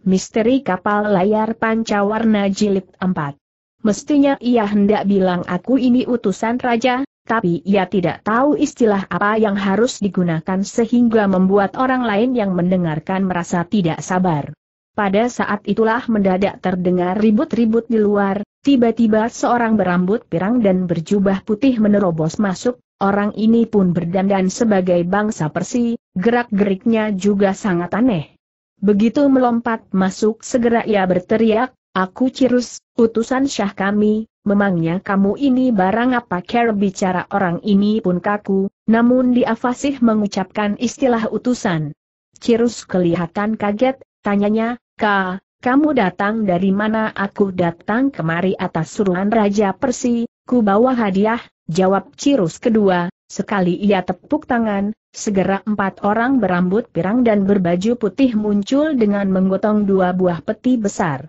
Misteri Kapal Layar Pancawarna Jilid 4 Mestinya ia hendak bilang aku ini utusan raja, tapi ia tidak tahu istilah apa yang harus digunakan sehingga membuat orang lain yang mendengarkan merasa tidak sabar. Pada saat itulah mendadak terdengar ribut-ribut di luar, tiba-tiba seorang berambut pirang dan berjubah putih menerobos masuk, orang ini pun berdandan sebagai bangsa Persi, gerak-geriknya juga sangat aneh. Begitu melompat masuk segera ia berteriak, Aku Cirus, utusan syah kami, memangnya kamu ini barang apa care bicara orang ini pun kaku, namun dia fasih mengucapkan istilah utusan. Cirus kelihatan kaget, tanyanya, Ka, kamu datang dari mana aku datang kemari atas suruhan Raja Persi, ku bawa hadiah, jawab Cirus kedua, sekali ia tepuk tangan, Segera empat orang berambut pirang dan berbaju putih muncul dengan menggotong dua buah peti besar.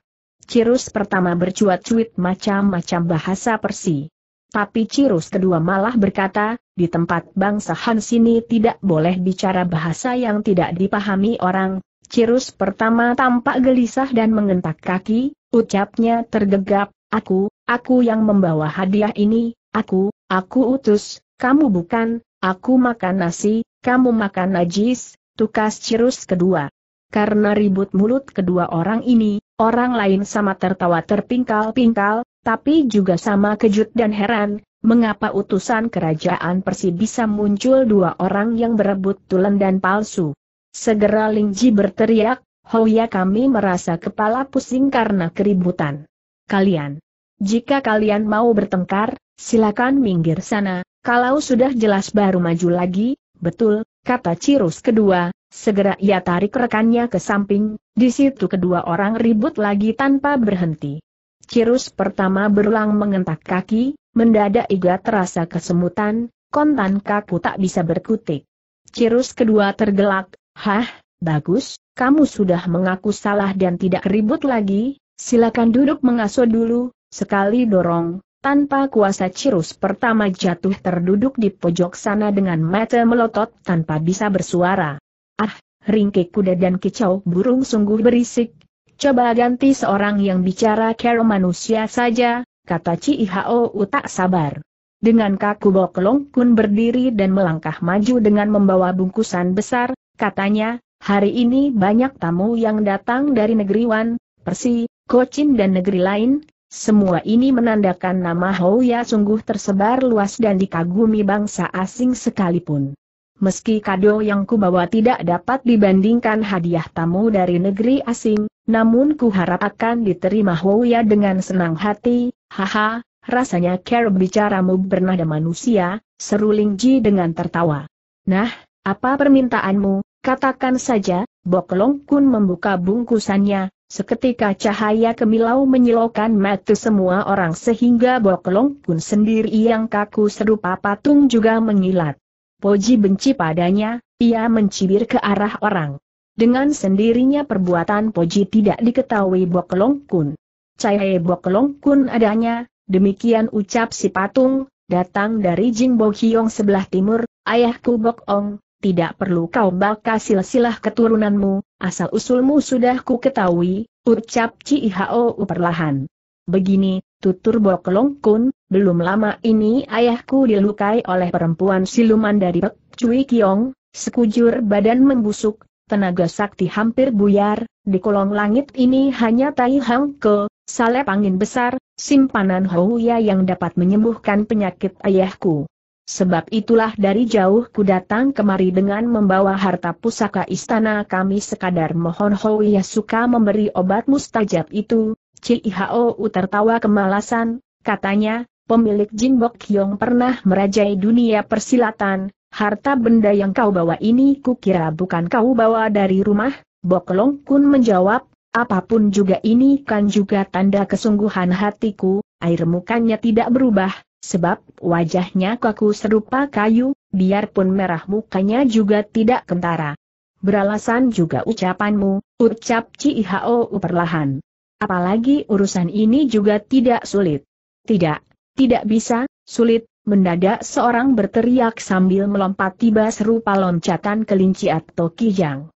Cirus pertama bercuat-cuit macam-macam bahasa Persi. Tapi Cirus kedua malah berkata, di tempat bangsa Han sini tidak boleh bicara bahasa yang tidak dipahami orang. Cirus pertama tampak gelisah dan mengentak kaki, ucapnya tergegap, aku, aku yang membawa hadiah ini, aku, aku utus, kamu bukan, Aku makan nasi, kamu makan najis, tukas cirus kedua. Karena ribut mulut kedua orang ini, orang lain sama tertawa terpingkal-pingkal, tapi juga sama kejut dan heran, mengapa utusan kerajaan Persi bisa muncul dua orang yang berebut tulen dan palsu. Segera Lingji berteriak, Hoya kami merasa kepala pusing karena keributan. Kalian, jika kalian mau bertengkar, silakan minggir sana, kalau sudah jelas baru maju lagi, Betul, kata Cirus kedua, segera ia tarik rekannya ke samping, di situ kedua orang ribut lagi tanpa berhenti. Cirus pertama berulang mengentak kaki, mendadak iga terasa kesemutan, kontan kaku tak bisa berkutik. Cirus kedua tergelak, hah, bagus, kamu sudah mengaku salah dan tidak ribut lagi, silakan duduk mengasuh dulu, sekali dorong, tanpa kuasa Cirus pertama jatuh terduduk di pojok sana dengan mata melotot tanpa bisa bersuara. Ah, ringkik kuda dan kicau burung sungguh berisik. Coba ganti seorang yang bicara kero manusia saja, kata Cihao tak sabar. Dengan kaku boklong Kun berdiri dan melangkah maju dengan membawa bungkusan besar, katanya, hari ini banyak tamu yang datang dari negeri Wan, Persi, Kocin dan negeri lain, semua ini menandakan nama Hoya sungguh tersebar luas dan dikagumi bangsa asing sekalipun. Meski kado yang kubawa tidak dapat dibandingkan hadiah tamu dari negeri asing, namun kuharap akan diterima Hoya dengan senang hati, haha, rasanya care bicaramu bernada manusia, seru Ji dengan tertawa. Nah, apa permintaanmu, katakan saja, Boklong Kun membuka bungkusannya, Seketika cahaya kemilau menyilaukan mata semua orang sehingga Boklong Kun sendiri yang kaku serupa patung juga mengilat. Poji benci padanya, ia mencibir ke arah orang. Dengan sendirinya perbuatan Poji tidak diketahui Boklong Kun. Cahaya Boklong Kun adanya, demikian ucap si patung, datang dari Jingbo Hyong sebelah timur, ayahku Bok Ong, tidak perlu kau bakal silsilah keturunanmu, asal-usulmu sudah ku ketahui, ucap Cihao perlahan. Begini, tutur Long Kun, belum lama ini ayahku dilukai oleh perempuan siluman dari Pek Cui Kiong, sekujur badan membusuk, tenaga sakti hampir buyar, di kolong langit ini hanya Tai Hang Ke, salep angin besar, simpanan Houya yang dapat menyembuhkan penyakit ayahku. Sebab itulah dari jauh ku datang kemari dengan membawa harta pusaka istana kami sekadar mohon Hoiya suka memberi obat mustajab itu. Cihao tertawa kemalasan, katanya, pemilik Jinbok Kyong pernah merajai dunia persilatan, harta benda yang kau bawa ini ku kira bukan kau bawa dari rumah, Boklong Kun menjawab, apapun juga ini kan juga tanda kesungguhan hatiku, air mukanya tidak berubah, Sebab wajahnya kaku serupa kayu, biarpun merah mukanya juga tidak kentara. Beralasan juga ucapanmu, ucap Cihao perlahan. Apalagi urusan ini juga tidak sulit. Tidak, tidak bisa, sulit, mendadak seorang berteriak sambil melompat tiba serupa loncatan kelinci atau kijang.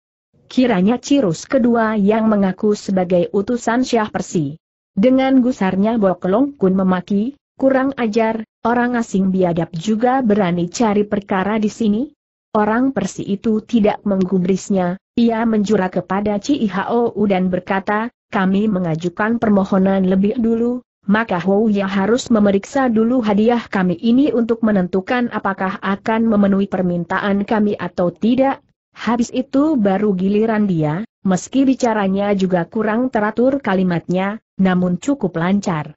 Kiranya Cirus kedua yang mengaku sebagai utusan Syah Persi. Dengan gusarnya Bokelong Kun memaki, Kurang ajar, orang asing biadab juga berani cari perkara di sini? Orang Persi itu tidak menggubrisnya, ia menjura kepada Cihao dan berkata, kami mengajukan permohonan lebih dulu, maka Houya harus memeriksa dulu hadiah kami ini untuk menentukan apakah akan memenuhi permintaan kami atau tidak. Habis itu baru giliran dia, meski bicaranya juga kurang teratur kalimatnya, namun cukup lancar.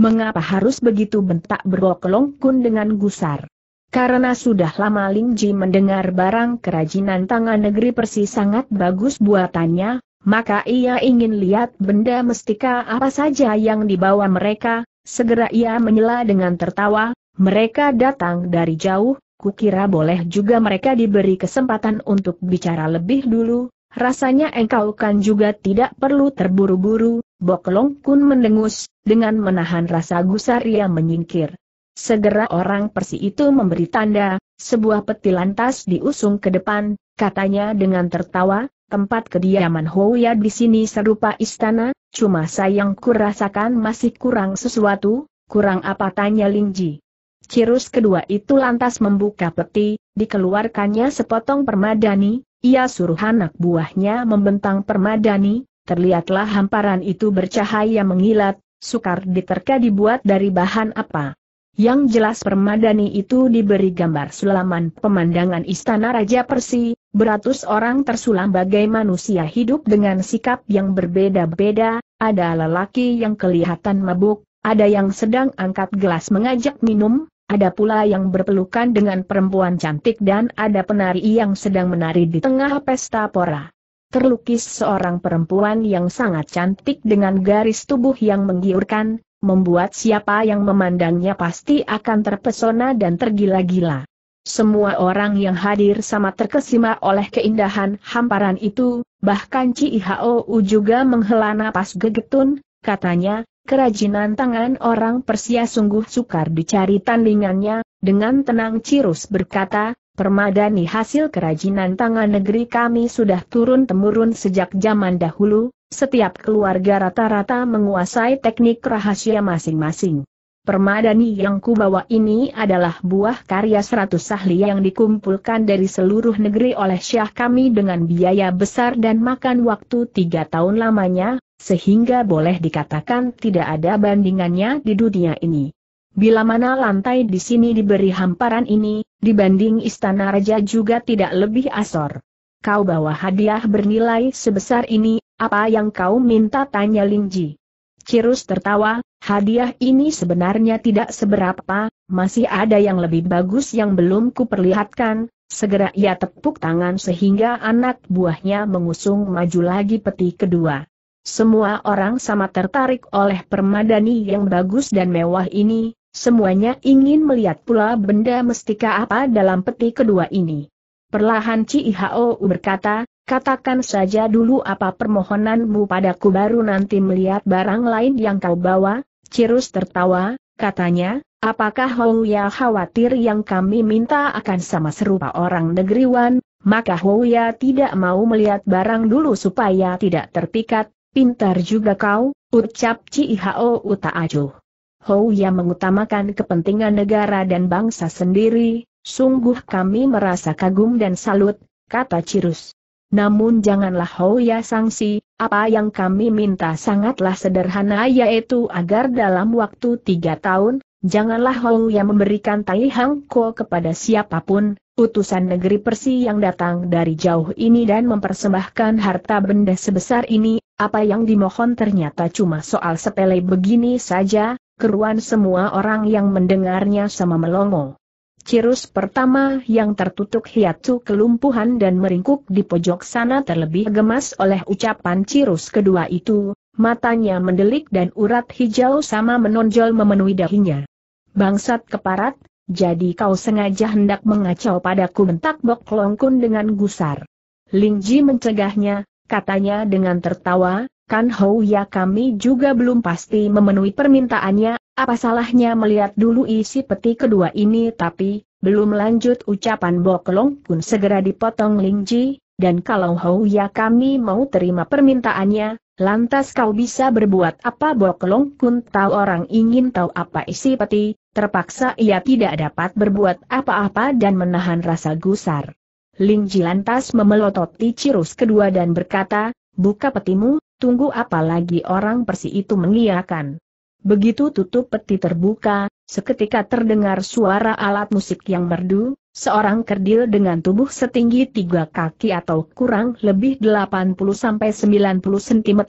Mengapa harus begitu bentak berok Longkun dengan gusar? Karena sudah lama Ling Ji mendengar barang kerajinan tangan negeri Persis sangat bagus buatannya, maka ia ingin lihat benda mestika apa saja yang dibawa mereka, segera ia menyela dengan tertawa, mereka datang dari jauh, kukira boleh juga mereka diberi kesempatan untuk bicara lebih dulu, rasanya engkau kan juga tidak perlu terburu-buru, Boklong Kun mendengus, dengan menahan rasa gusar ia menyingkir. Segera orang persi itu memberi tanda, sebuah peti lantas diusung ke depan, katanya dengan tertawa, tempat kediaman Houya di sini serupa istana, cuma sayang kurasakan masih kurang sesuatu, kurang apa tanya Lingji. Cirus kedua itu lantas membuka peti, dikeluarkannya sepotong permadani, ia suruh anak buahnya membentang permadani, terlihatlah hamparan itu bercahaya mengilat, sukar diterka dibuat dari bahan apa. Yang jelas permadani itu diberi gambar sulaman pemandangan istana Raja Persi, beratus orang tersulam bagai manusia hidup dengan sikap yang berbeda-beda, ada lelaki yang kelihatan mabuk, ada yang sedang angkat gelas mengajak minum, ada pula yang berpelukan dengan perempuan cantik dan ada penari yang sedang menari di tengah pesta pora terlukis seorang perempuan yang sangat cantik dengan garis tubuh yang menggiurkan, membuat siapa yang memandangnya pasti akan terpesona dan tergila-gila. Semua orang yang hadir sama terkesima oleh keindahan hamparan itu, bahkan Cihou juga menghela napas gegetun, katanya, kerajinan tangan orang Persia sungguh sukar dicari tandingannya, dengan tenang Cirus berkata, Permadani hasil kerajinan tangan negeri kami sudah turun-temurun sejak zaman dahulu, setiap keluarga rata-rata menguasai teknik rahasia masing-masing. Permadani yang kubawa ini adalah buah karya seratus ahli yang dikumpulkan dari seluruh negeri oleh syah kami dengan biaya besar dan makan waktu tiga tahun lamanya, sehingga boleh dikatakan tidak ada bandingannya di dunia ini. Bila mana lantai di sini diberi hamparan ini, dibanding istana raja juga tidak lebih asor. Kau bawa hadiah bernilai sebesar ini, apa yang kau minta tanya Lingji. Cirus tertawa, hadiah ini sebenarnya tidak seberapa, masih ada yang lebih bagus yang belum kuperlihatkan, Segera ia tepuk tangan sehingga anak buahnya mengusung maju lagi peti kedua. Semua orang sama tertarik oleh permadani yang bagus dan mewah ini, Semuanya ingin melihat pula benda mestika apa dalam peti kedua ini. Perlahan Cihao berkata, katakan saja dulu apa permohonanmu padaku baru nanti melihat barang lain yang kau bawa, Cirus tertawa, katanya, apakah Ya khawatir yang kami minta akan sama serupa orang negeri Wan, maka Houya tidak mau melihat barang dulu supaya tidak terpikat, pintar juga kau, ucap Cihao Utaajuh. Hou yang mengutamakan kepentingan negara dan bangsa sendiri, sungguh kami merasa kagum dan salut, kata Cirus. Namun janganlah Hou ya sangsi, apa yang kami minta sangatlah sederhana yaitu agar dalam waktu tiga tahun, janganlah Hou ya memberikan Tai Hang Ko kepada siapapun, utusan negeri Persi yang datang dari jauh ini dan mempersembahkan harta benda sebesar ini, apa yang dimohon ternyata cuma soal sepele begini saja, keruan semua orang yang mendengarnya sama melongo. Cirus pertama yang tertutup hiatu kelumpuhan dan meringkuk di pojok sana terlebih gemas oleh ucapan cirus kedua itu, matanya mendelik dan urat hijau sama menonjol memenuhi dahinya. Bangsat keparat, jadi kau sengaja hendak mengacau padaku bentak Bok Longkun dengan gusar. Lingji mencegahnya, katanya dengan tertawa, Kan Hou Ya kami juga belum pasti memenuhi permintaannya, apa salahnya melihat dulu isi peti kedua ini tapi, belum lanjut ucapan Boklong pun segera dipotong Ling Ji, dan kalau Hou Ya kami mau terima permintaannya, lantas kau bisa berbuat apa Boklong kun tahu orang ingin tahu apa isi peti, terpaksa ia tidak dapat berbuat apa-apa dan menahan rasa gusar. Ling Ji lantas memelototi cirus kedua dan berkata, buka petimu, Tunggu apa lagi orang persi itu mengiakan. Begitu tutup peti terbuka, seketika terdengar suara alat musik yang merdu, seorang kerdil dengan tubuh setinggi tiga kaki atau kurang lebih 80-90 cm,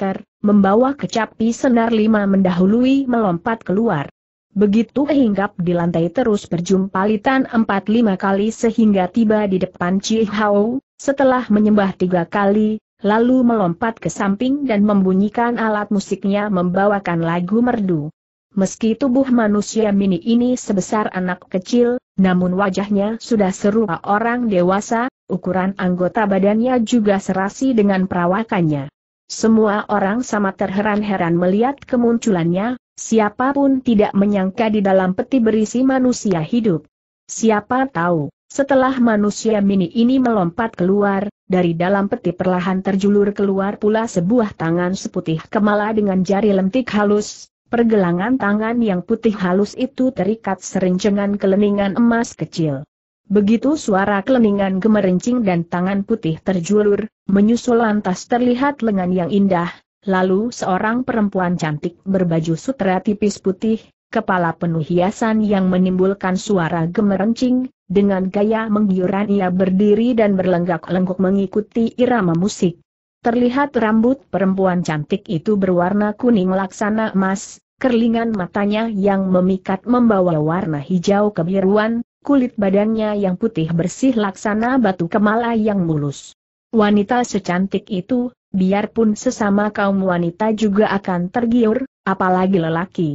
membawa kecapi senar lima mendahului melompat keluar. Begitu hinggap di lantai terus berjumpalitan empat lima kali sehingga tiba di depan Chi Hao, setelah menyembah tiga kali, lalu melompat ke samping dan membunyikan alat musiknya membawakan lagu merdu. Meski tubuh manusia mini ini sebesar anak kecil, namun wajahnya sudah serupa orang dewasa, ukuran anggota badannya juga serasi dengan perawakannya. Semua orang sama terheran-heran melihat kemunculannya, siapapun tidak menyangka di dalam peti berisi manusia hidup. Siapa tahu, setelah manusia mini ini melompat keluar, dari dalam peti perlahan terjulur keluar pula sebuah tangan seputih kemala dengan jari lentik halus. Pergelangan tangan yang putih halus itu terikat serencengan keleningan emas kecil. Begitu suara keleningan gemerincing dan tangan putih terjulur, menyusul lantas terlihat lengan yang indah, lalu seorang perempuan cantik berbaju sutra tipis putih, kepala penuh hiasan yang menimbulkan suara gemerincing, dengan gaya menggiurkan ia berdiri dan berlenggak-lenggok mengikuti irama musik. Terlihat rambut perempuan cantik itu berwarna kuning laksana emas, kerlingan matanya yang memikat membawa warna hijau kebiruan, kulit badannya yang putih bersih laksana batu kemala yang mulus. Wanita secantik itu, biarpun sesama kaum wanita juga akan tergiur, apalagi lelaki.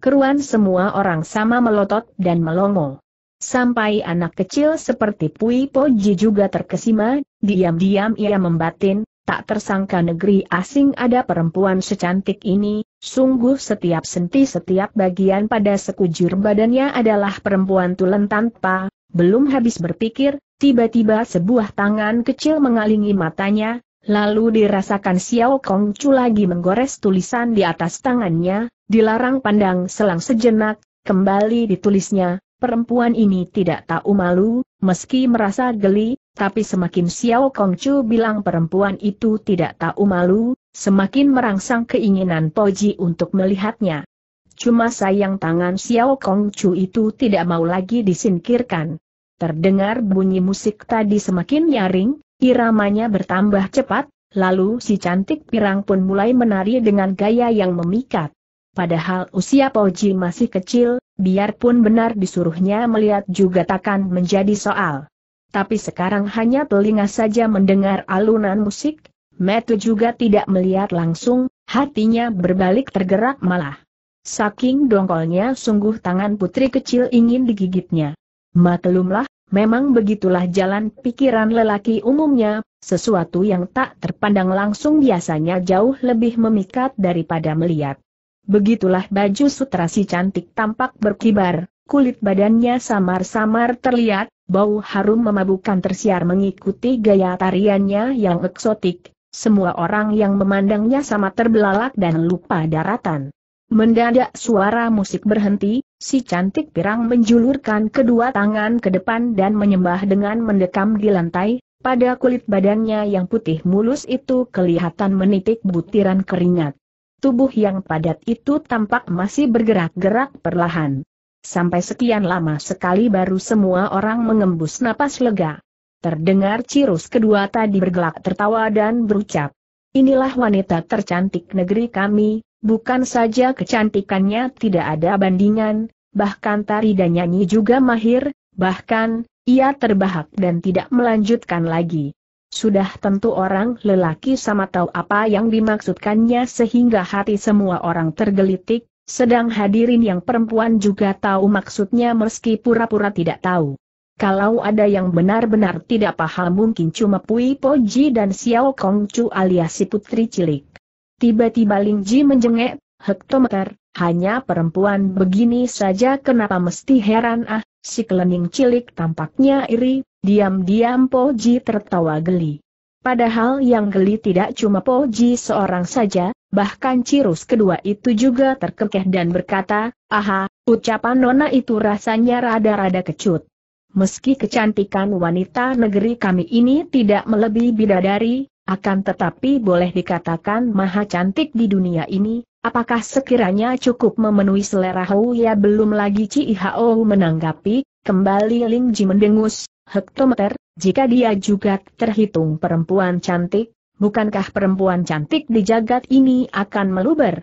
Keruan semua orang sama melotot dan melongo. Sampai anak kecil seperti Pui Poji juga terkesima, diam-diam ia membatin, tak tersangka negeri asing ada perempuan secantik ini, sungguh setiap senti setiap bagian pada sekujur badannya adalah perempuan tulen tanpa, belum habis berpikir, tiba-tiba sebuah tangan kecil mengalingi matanya, lalu dirasakan Xiao Kong Chu lagi menggores tulisan di atas tangannya, dilarang pandang selang sejenak, kembali ditulisnya, Perempuan ini tidak tahu malu, meski merasa geli, tapi semakin Xiao Kongcu bilang perempuan itu tidak tahu malu, semakin merangsang keinginan Poji untuk melihatnya. Cuma sayang tangan Xiao Kongcu itu tidak mau lagi disingkirkan. Terdengar bunyi musik tadi semakin nyaring, iramanya bertambah cepat, lalu si cantik pirang pun mulai menari dengan gaya yang memikat. Padahal usia Poji masih kecil, biarpun benar disuruhnya melihat juga takkan menjadi soal. Tapi sekarang hanya telinga saja mendengar alunan musik, Metu juga tidak melihat langsung, hatinya berbalik tergerak malah. Saking dongkolnya sungguh tangan putri kecil ingin digigitnya. Maklumlah, memang begitulah jalan pikiran lelaki umumnya, sesuatu yang tak terpandang langsung biasanya jauh lebih memikat daripada melihat. Begitulah baju sutra si cantik tampak berkibar, kulit badannya samar-samar terlihat, bau harum memabukkan tersiar mengikuti gaya tariannya yang eksotik, semua orang yang memandangnya sama terbelalak dan lupa daratan. Mendadak suara musik berhenti, si cantik pirang menjulurkan kedua tangan ke depan dan menyembah dengan mendekam di lantai, pada kulit badannya yang putih mulus itu kelihatan menitik butiran keringat tubuh yang padat itu tampak masih bergerak-gerak perlahan. Sampai sekian lama sekali baru semua orang mengembus napas lega. Terdengar cirus kedua tadi bergelak tertawa dan berucap, Inilah wanita tercantik negeri kami, bukan saja kecantikannya tidak ada bandingan, bahkan tari dan nyanyi juga mahir, bahkan, ia terbahak dan tidak melanjutkan lagi. Sudah tentu orang lelaki sama tahu apa yang dimaksudkannya sehingga hati semua orang tergelitik, sedang hadirin yang perempuan juga tahu maksudnya meski pura-pura tidak tahu. Kalau ada yang benar-benar tidak paham mungkin cuma Pui Poji dan Xiao Kong Chu alias si putri cilik. Tiba-tiba Ling Ji menjengek, hektometer, hanya perempuan begini saja kenapa mesti heran ah, Si kelening cilik tampaknya iri, diam-diam Poji tertawa geli. Padahal yang geli tidak cuma Poji seorang saja, bahkan Cirus kedua itu juga terkekeh dan berkata, aha, ucapan nona itu rasanya rada-rada kecut. Meski kecantikan wanita negeri kami ini tidak melebihi bidadari, akan tetapi boleh dikatakan maha cantik di dunia ini, Apakah sekiranya cukup memenuhi selera Hou ya belum lagi Ci Hao menanggapi, kembali Ling Ji mendengus, hektometer, jika dia juga terhitung perempuan cantik, bukankah perempuan cantik di jagat ini akan meluber?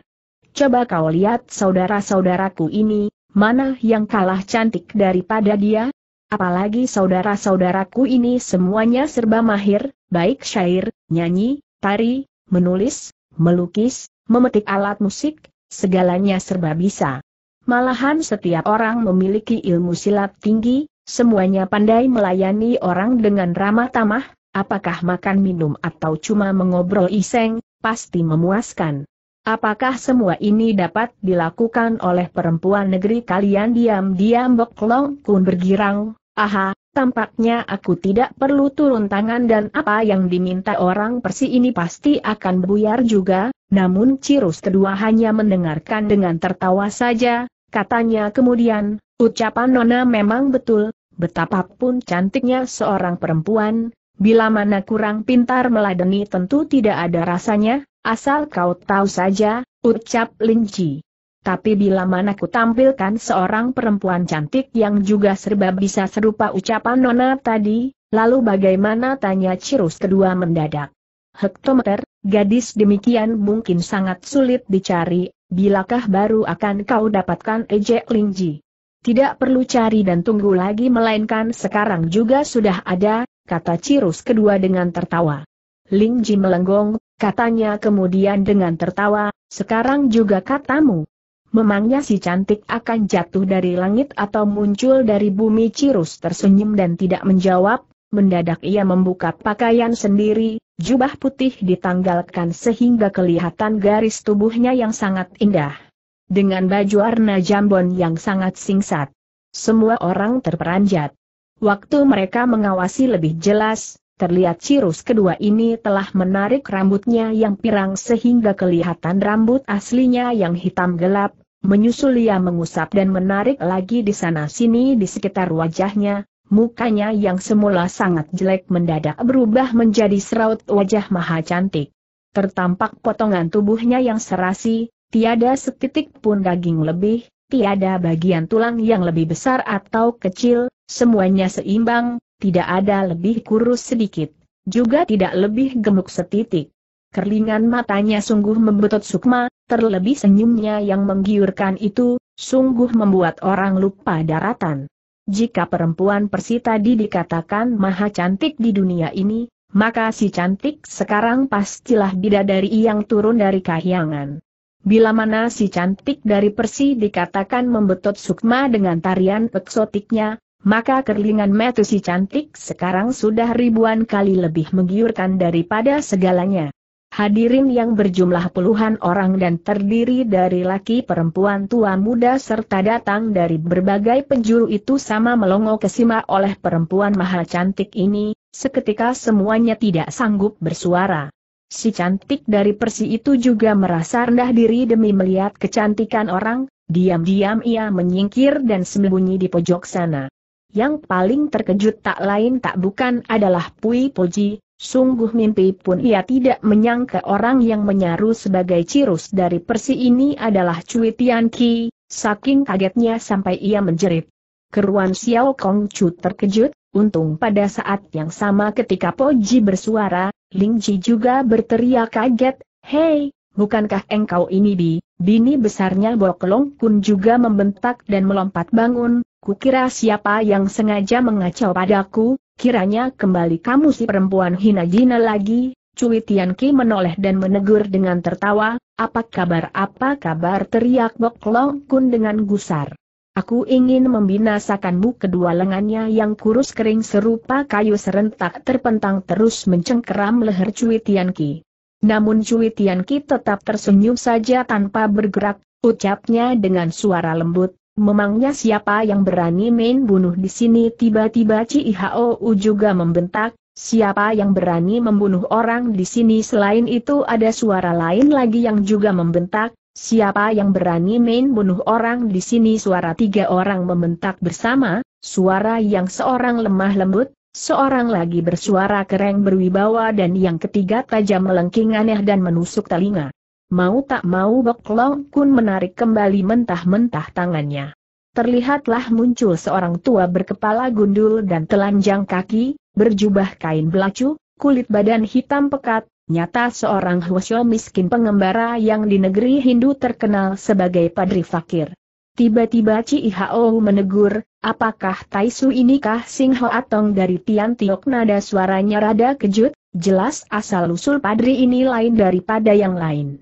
Coba kau lihat saudara-saudaraku ini, mana yang kalah cantik daripada dia? Apalagi saudara-saudaraku ini semuanya serba mahir, baik syair, nyanyi, tari, menulis, melukis, memetik alat musik, segalanya serba bisa. Malahan setiap orang memiliki ilmu silat tinggi, semuanya pandai melayani orang dengan ramah tamah, apakah makan minum atau cuma mengobrol iseng, pasti memuaskan. Apakah semua ini dapat dilakukan oleh perempuan negeri kalian diam-diam Boklong Kun bergirang, aha, tampaknya aku tidak perlu turun tangan dan apa yang diminta orang persi ini pasti akan buyar juga, namun Cirus kedua hanya mendengarkan dengan tertawa saja, katanya kemudian, ucapan Nona memang betul, betapapun cantiknya seorang perempuan, bila mana kurang pintar meladeni tentu tidak ada rasanya, asal kau tahu saja, ucap Linci. Tapi bila mana ku tampilkan seorang perempuan cantik yang juga serba bisa serupa ucapan Nona tadi, lalu bagaimana tanya Cirus kedua mendadak. Hektometer, Gadis demikian mungkin sangat sulit dicari, bilakah baru akan kau dapatkan ejek lingji. Tidak perlu cari dan tunggu lagi melainkan sekarang juga sudah ada, kata Cirus kedua dengan tertawa. Lingji melenggong, katanya kemudian dengan tertawa, sekarang juga katamu. Memangnya si cantik akan jatuh dari langit atau muncul dari bumi Cirus tersenyum dan tidak menjawab, mendadak ia membuka pakaian sendiri, jubah putih ditanggalkan sehingga kelihatan garis tubuhnya yang sangat indah. Dengan baju warna jambon yang sangat singkat, semua orang terperanjat. Waktu mereka mengawasi lebih jelas, terlihat Cirus kedua ini telah menarik rambutnya yang pirang sehingga kelihatan rambut aslinya yang hitam gelap, menyusul ia mengusap dan menarik lagi di sana-sini di sekitar wajahnya, Mukanya yang semula sangat jelek mendadak berubah menjadi seraut wajah maha cantik. Tertampak potongan tubuhnya yang serasi, tiada setitik pun daging lebih, tiada bagian tulang yang lebih besar atau kecil, semuanya seimbang, tidak ada lebih kurus sedikit, juga tidak lebih gemuk setitik. Kerlingan matanya sungguh membetot sukma, terlebih senyumnya yang menggiurkan itu, sungguh membuat orang lupa daratan. Jika perempuan persi tadi dikatakan maha cantik di dunia ini, maka si cantik sekarang pastilah bidadari yang turun dari kahyangan. Bila mana si cantik dari Persi dikatakan membetot sukma dengan tarian eksotiknya, maka kerlingan metu si cantik sekarang sudah ribuan kali lebih menggiurkan daripada segalanya hadirin yang berjumlah puluhan orang dan terdiri dari laki perempuan tua muda serta datang dari berbagai penjuru itu sama melongo kesima oleh perempuan maha cantik ini, seketika semuanya tidak sanggup bersuara. Si cantik dari Persi itu juga merasa rendah diri demi melihat kecantikan orang, diam-diam ia menyingkir dan sembunyi di pojok sana. Yang paling terkejut tak lain tak bukan adalah Pui Poji, Sungguh mimpi pun ia tidak menyangka orang yang menyaru sebagai cirus dari persi ini adalah Cui Tian Ki, saking kagetnya sampai ia menjerit. Keruan Xiao Kong Chu terkejut, untung pada saat yang sama ketika Po Ji bersuara, Ling Ji juga berteriak kaget, Hei, bukankah engkau ini Bi, bini besarnya Boklong Kun juga membentak dan melompat bangun, kukira siapa yang sengaja mengacau padaku, Kiranya kembali kamu si perempuan hina jina lagi, Cui ki menoleh dan menegur dengan tertawa, apa kabar apa kabar teriak Bok Long Kun dengan gusar. Aku ingin membinasakanmu kedua lengannya yang kurus kering serupa kayu serentak terpentang terus mencengkeram leher Cui ki. Namun Cui ki tetap tersenyum saja tanpa bergerak, ucapnya dengan suara lembut, Memangnya siapa yang berani main bunuh di sini? Tiba-tiba Cihou juga membentak, siapa yang berani membunuh orang di sini? Selain itu ada suara lain lagi yang juga membentak, siapa yang berani main bunuh orang di sini? Suara tiga orang membentak bersama, suara yang seorang lemah lembut, Seorang lagi bersuara keren berwibawa dan yang ketiga tajam melengking aneh dan menusuk telinga. Mau tak mau Bok Long Kun menarik kembali mentah-mentah tangannya. Terlihatlah muncul seorang tua berkepala gundul dan telanjang kaki, berjubah kain belacu, kulit badan hitam pekat, nyata seorang Hwasyo miskin pengembara yang di negeri Hindu terkenal sebagai padri fakir. Tiba-tiba Ci Hao menegur, apakah Taisu inikah Sing Atong dari Tian Tiok nada suaranya rada kejut, jelas asal-usul padri ini lain daripada yang lain.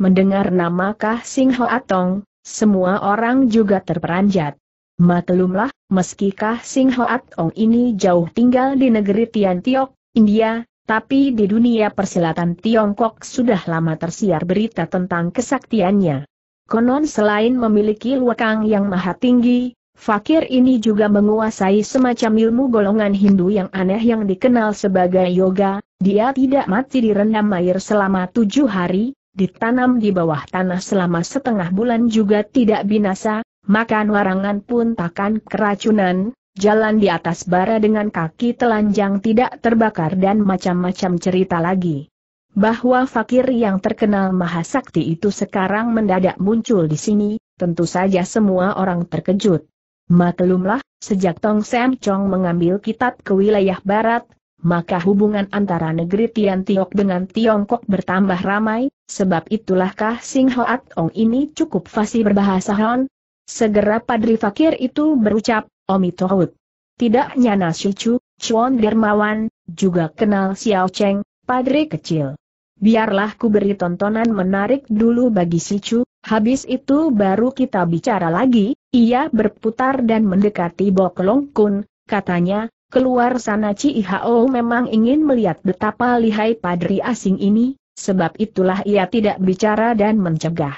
Mendengar nama Kah Sing Ho Atong, semua orang juga terperanjat. Maklumlah, meski Kah Sing Ho Atong ini jauh tinggal di negeri Tian Tiok, India, tapi di dunia persilatan Tiongkok sudah lama tersiar berita tentang kesaktiannya. Konon selain memiliki luakang yang maha tinggi, Fakir ini juga menguasai semacam ilmu golongan Hindu yang aneh yang dikenal sebagai yoga, dia tidak mati direndam air selama tujuh hari, ditanam di bawah tanah selama setengah bulan juga tidak binasa, makan warangan pun takkan keracunan, jalan di atas bara dengan kaki telanjang tidak terbakar dan macam-macam cerita lagi. Bahwa fakir yang terkenal Mahasakti itu sekarang mendadak muncul di sini, tentu saja semua orang terkejut. Maklumlah, sejak Tong Sam Chong mengambil kitab ke wilayah barat, maka hubungan antara negeri Tian Tiok dengan Tiongkok bertambah ramai, sebab itulah Kah Sing Hoat Ong ini cukup fasih berbahasa Han. Segera Padri Fakir itu berucap, Omitohut. Tidak nyana Chu, Chuan Dermawan, juga kenal Xiao Cheng, Padri kecil. Biarlah ku beri tontonan menarik dulu bagi Si Chu, habis itu baru kita bicara lagi, ia berputar dan mendekati Bok Long Kun, katanya, Keluar sana Ci Hao memang ingin melihat betapa lihai padri asing ini, sebab itulah ia tidak bicara dan mencegah.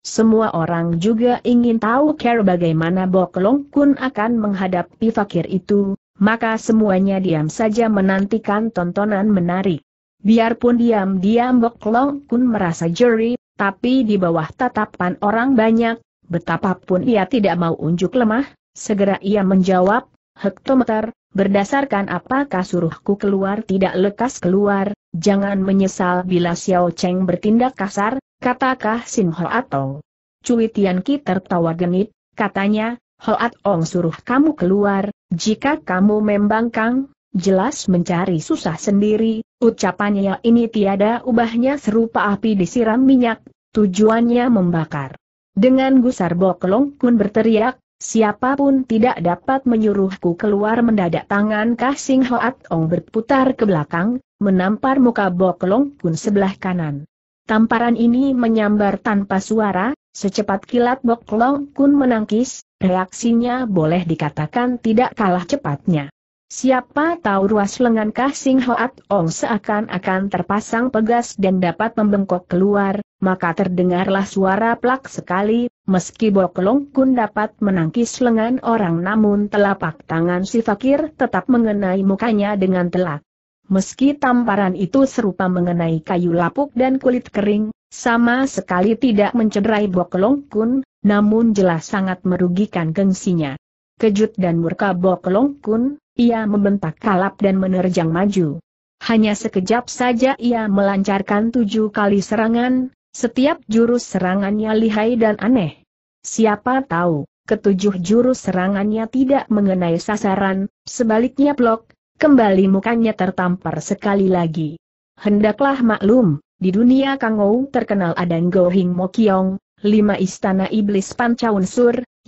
Semua orang juga ingin tahu care bagaimana Bok Long Kun akan menghadapi fakir itu, maka semuanya diam saja menantikan tontonan menarik. Biarpun diam-diam Bok Long Kun merasa jeri, tapi di bawah tatapan orang banyak, betapapun ia tidak mau unjuk lemah, segera ia menjawab, hektometer, berdasarkan apakah suruhku keluar tidak lekas keluar, jangan menyesal bila Xiao Cheng bertindak kasar, katakah Sin Ho Atau. Cui Tian Ki tertawa genit, katanya, Hoat Ong suruh kamu keluar, jika kamu membangkang, jelas mencari susah sendiri, ucapannya ini tiada ubahnya serupa api disiram minyak, tujuannya membakar. Dengan gusar Kelong Kun berteriak, Siapapun tidak dapat menyuruhku keluar mendadak tangan Kasing Hoat Ong berputar ke belakang, menampar muka Bok Long Kun sebelah kanan. Tamparan ini menyambar tanpa suara, secepat kilat Bok Long Kun menangkis, reaksinya boleh dikatakan tidak kalah cepatnya. Siapa tahu ruas lengan Kah Sing Hoat Ong seakan-akan terpasang pegas dan dapat membengkok keluar, maka terdengarlah suara plak sekali, meski Boklong Kun dapat menangkis lengan orang namun telapak tangan si fakir tetap mengenai mukanya dengan telak. Meski tamparan itu serupa mengenai kayu lapuk dan kulit kering, sama sekali tidak mencederai Boklong Kun, namun jelas sangat merugikan gengsinya. Kejut dan murka Boklong Kun, ia membentak kalap dan menerjang maju. Hanya sekejap saja ia melancarkan tujuh kali serangan, setiap jurus serangannya lihai dan aneh. Siapa tahu, ketujuh jurus serangannya tidak mengenai sasaran, sebaliknya blok, kembali mukanya tertampar sekali lagi. Hendaklah maklum, di dunia Kangou terkenal adan Gohing Mokyong, lima istana iblis panca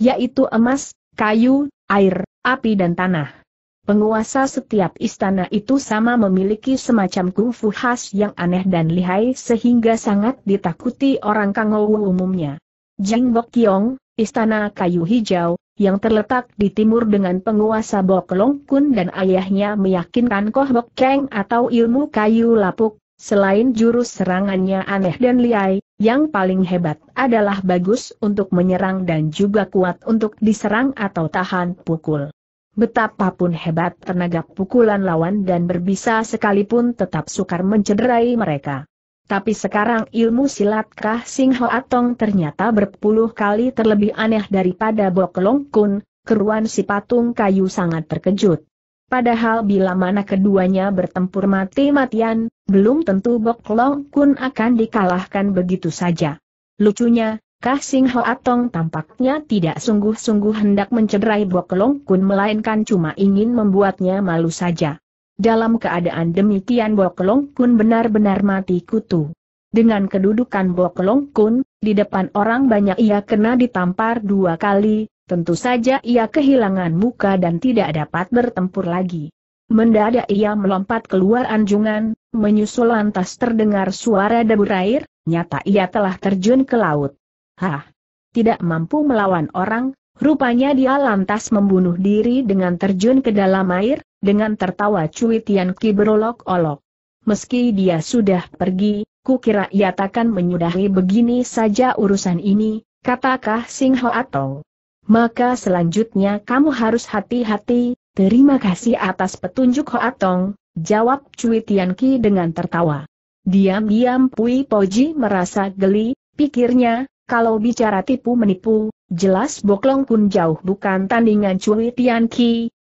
yaitu emas, kayu, air, api dan tanah. Penguasa setiap istana itu sama memiliki semacam kungfu khas yang aneh dan lihai sehingga sangat ditakuti orang Kangowu umumnya. Bok Kiong, istana kayu hijau, yang terletak di timur dengan penguasa Bok Long Kun dan ayahnya meyakinkan Koh Bok Keng atau ilmu kayu lapuk, selain jurus serangannya aneh dan lihai, yang paling hebat adalah bagus untuk menyerang dan juga kuat untuk diserang atau tahan pukul. Betapapun hebat tenaga pukulan lawan dan berbisa sekalipun tetap sukar mencederai mereka. Tapi sekarang ilmu silat Kah Sing Ho Atong ternyata berpuluh kali terlebih aneh daripada Bok Long Kun, keruan si patung kayu sangat terkejut. Padahal bila mana keduanya bertempur mati-matian, belum tentu Bok Long Kun akan dikalahkan begitu saja. Lucunya, Kah Sing Ho Atong tampaknya tidak sungguh-sungguh hendak mencederai Long Kun melainkan cuma ingin membuatnya malu saja. Dalam keadaan demikian Long Kun benar-benar mati kutu. Dengan kedudukan Long Kun, di depan orang banyak ia kena ditampar dua kali, tentu saja ia kehilangan muka dan tidak dapat bertempur lagi. Mendadak ia melompat keluar anjungan, menyusul lantas terdengar suara debur air, nyata ia telah terjun ke laut. Hah! Tidak mampu melawan orang, rupanya dia lantas membunuh diri dengan terjun ke dalam air, dengan tertawa cuitian Ki berolok-olok. Meski dia sudah pergi, kukira ia takkan menyudahi begini saja urusan ini, katakah Sing Ho atau? Maka selanjutnya kamu harus hati-hati, terima kasih atas petunjuk Atong, jawab Cui Tianqi dengan tertawa. Diam-diam Pui Poji merasa geli, pikirnya, kalau bicara tipu menipu, jelas Boklong pun jauh bukan tandingan Cui Tian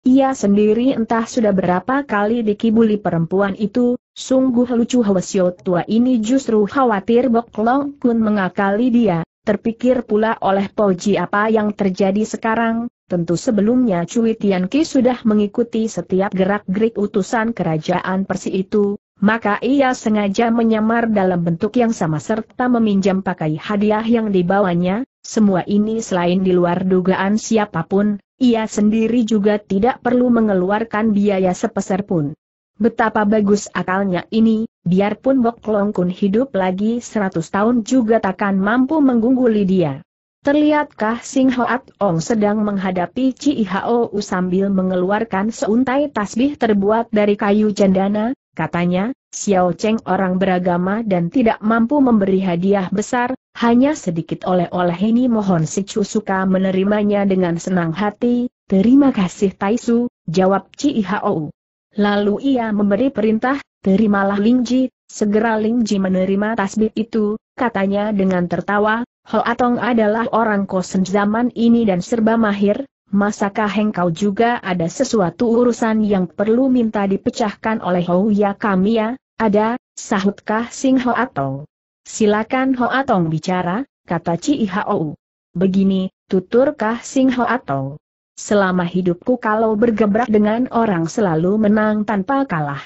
ia sendiri entah sudah berapa kali dikibuli perempuan itu, sungguh lucu Hwasyo tua ini justru khawatir Boklong pun mengakali dia, terpikir pula oleh Poji apa yang terjadi sekarang, tentu sebelumnya Cui Tian sudah mengikuti setiap gerak-gerik utusan kerajaan Persi itu, maka ia sengaja menyamar dalam bentuk yang sama serta meminjam pakai hadiah yang dibawanya, semua ini selain di luar dugaan siapapun, ia sendiri juga tidak perlu mengeluarkan biaya sepeser pun. Betapa bagus akalnya ini, biarpun Bok Long Kun hidup lagi 100 tahun juga takkan mampu mengungguli dia. Terlihatkah Sing Hoat Ong sedang menghadapi Chi Hao sambil mengeluarkan seuntai tasbih terbuat dari kayu cendana? Katanya, Xiao Cheng orang beragama dan tidak mampu memberi hadiah besar, hanya sedikit oleh-oleh ini mohon si Chu suka menerimanya dengan senang hati, terima kasih Taisu, jawab Chi Hao. Lalu ia memberi perintah, terimalah Lingji, segera Lingji menerima tasbih itu, katanya dengan tertawa, Ho Atong adalah orang kosen zaman ini dan serba mahir, Masakah engkau juga ada sesuatu urusan yang perlu minta dipecahkan oleh ya kami ya? Ada, sahutkah Sing Hoatong? Silakan Hoatong bicara, kata Ci Hou. Begini, tuturkah Sing Hoatong? Selama hidupku kalau bergebrak dengan orang selalu menang tanpa kalah.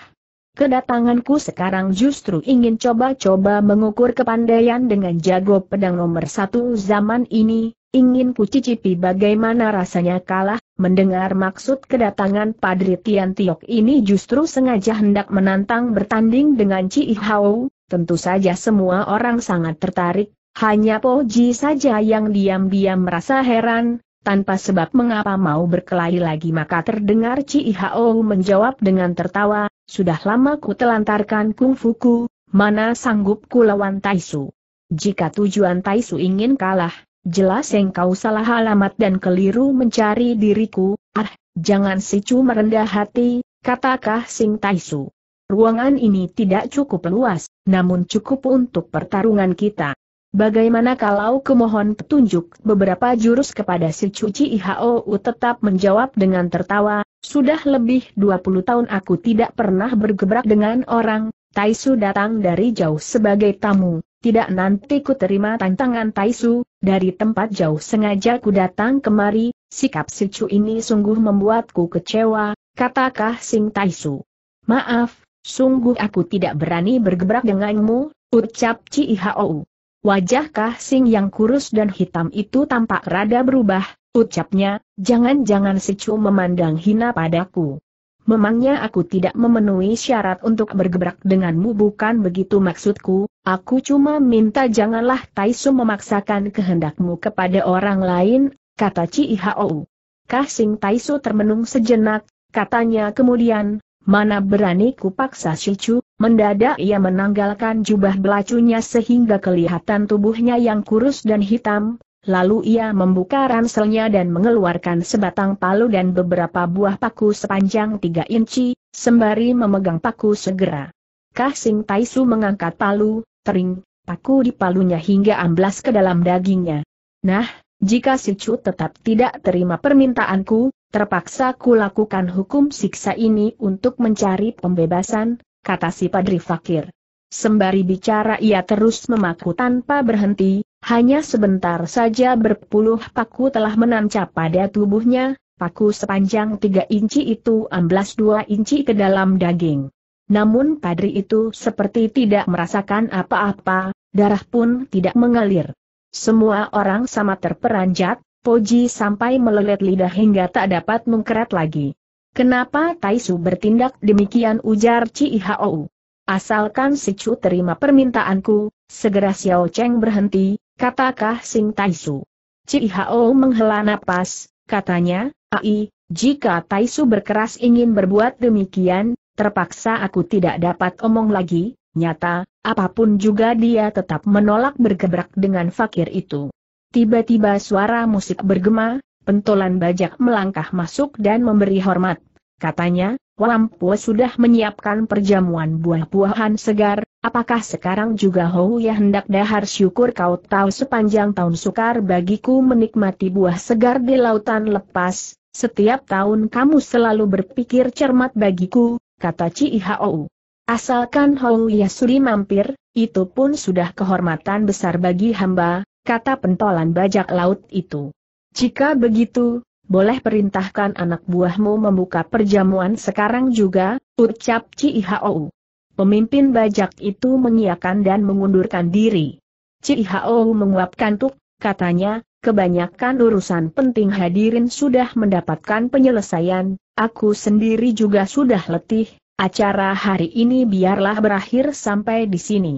Kedatanganku sekarang justru ingin coba-coba mengukur kepandaian dengan jago pedang nomor satu zaman ini, ingin ku cicipi bagaimana rasanya kalah, mendengar maksud kedatangan Padri Tian Tiok ini justru sengaja hendak menantang bertanding dengan Ci Hao, tentu saja semua orang sangat tertarik, hanya Po Ji saja yang diam-diam merasa heran, tanpa sebab mengapa mau berkelahi lagi maka terdengar Ci Hao menjawab dengan tertawa, sudah lama ku telantarkan kungfuku, mana sanggup ku lawan Taisu. Jika tujuan Taisu ingin kalah, Jelas engkau salah alamat dan keliru mencari diriku, ah, jangan sicu merendah hati, katakah Sing Taisu. Ruangan ini tidak cukup luas, namun cukup untuk pertarungan kita. Bagaimana kalau kemohon petunjuk beberapa jurus kepada si cuci IHOU tetap menjawab dengan tertawa, sudah lebih 20 tahun aku tidak pernah bergebrak dengan orang, Taisu datang dari jauh sebagai tamu, tidak nanti ku terima tantangan Taisu, dari tempat jauh sengaja ku datang kemari, sikap Si Chu ini sungguh membuatku kecewa, katakah Sing Taisu. Maaf, sungguh aku tidak berani bergebrak denganmu, ucap Chi Wajah Wajahkah Sing yang kurus dan hitam itu tampak rada berubah, ucapnya, jangan-jangan Si Chu memandang hina padaku. Memangnya aku tidak memenuhi syarat untuk bergebrak denganmu bukan begitu maksudku, aku cuma minta janganlah Taisu memaksakan kehendakmu kepada orang lain, kata Ci Hao. Kasing Taisu termenung sejenak, katanya kemudian, mana berani kupaksa Shichu, mendadak ia menanggalkan jubah belacunya sehingga kelihatan tubuhnya yang kurus dan hitam, Lalu ia membuka ranselnya dan mengeluarkan sebatang palu dan beberapa buah paku sepanjang tiga inci, sembari memegang paku segera. Kasing Taisu mengangkat palu, tering, paku di palunya hingga amblas ke dalam dagingnya. Nah, jika si Chu tetap tidak terima permintaanku, terpaksa ku lakukan hukum siksa ini untuk mencari pembebasan, kata si Padri Fakir. Sembari bicara ia terus memaku tanpa berhenti, hanya sebentar saja berpuluh paku telah menancap pada tubuhnya, paku sepanjang tiga inci itu amblas dua inci ke dalam daging. Namun padri itu seperti tidak merasakan apa-apa, darah pun tidak mengalir. Semua orang sama terperanjat, Poji sampai melelet lidah hingga tak dapat mengkerat lagi. Kenapa Taisu bertindak demikian ujar Ci Asalkan Asalkan Chu terima permintaanku, segera Xiao Cheng berhenti, katakah Sing Taisu. Cihao menghela napas, katanya, Ai, jika Taisu berkeras ingin berbuat demikian, terpaksa aku tidak dapat omong lagi, nyata, apapun juga dia tetap menolak bergebrak dengan fakir itu. Tiba-tiba suara musik bergema, pentolan bajak melangkah masuk dan memberi hormat Katanya, Wampu sudah menyiapkan perjamuan buah-buahan segar, apakah sekarang juga Hou ya hendak dahar syukur kau tahu sepanjang tahun sukar bagiku menikmati buah segar di lautan lepas, setiap tahun kamu selalu berpikir cermat bagiku, kata Ci Hou. Asalkan Hou ya suri mampir, itu pun sudah kehormatan besar bagi hamba, kata pentolan bajak laut itu. Jika begitu, boleh perintahkan anak buahmu membuka perjamuan sekarang juga, ucap Cihou. Pemimpin bajak itu mengiakan dan mengundurkan diri. Cihou menguapkan tuk, katanya, kebanyakan urusan penting hadirin sudah mendapatkan penyelesaian, aku sendiri juga sudah letih, acara hari ini biarlah berakhir sampai di sini.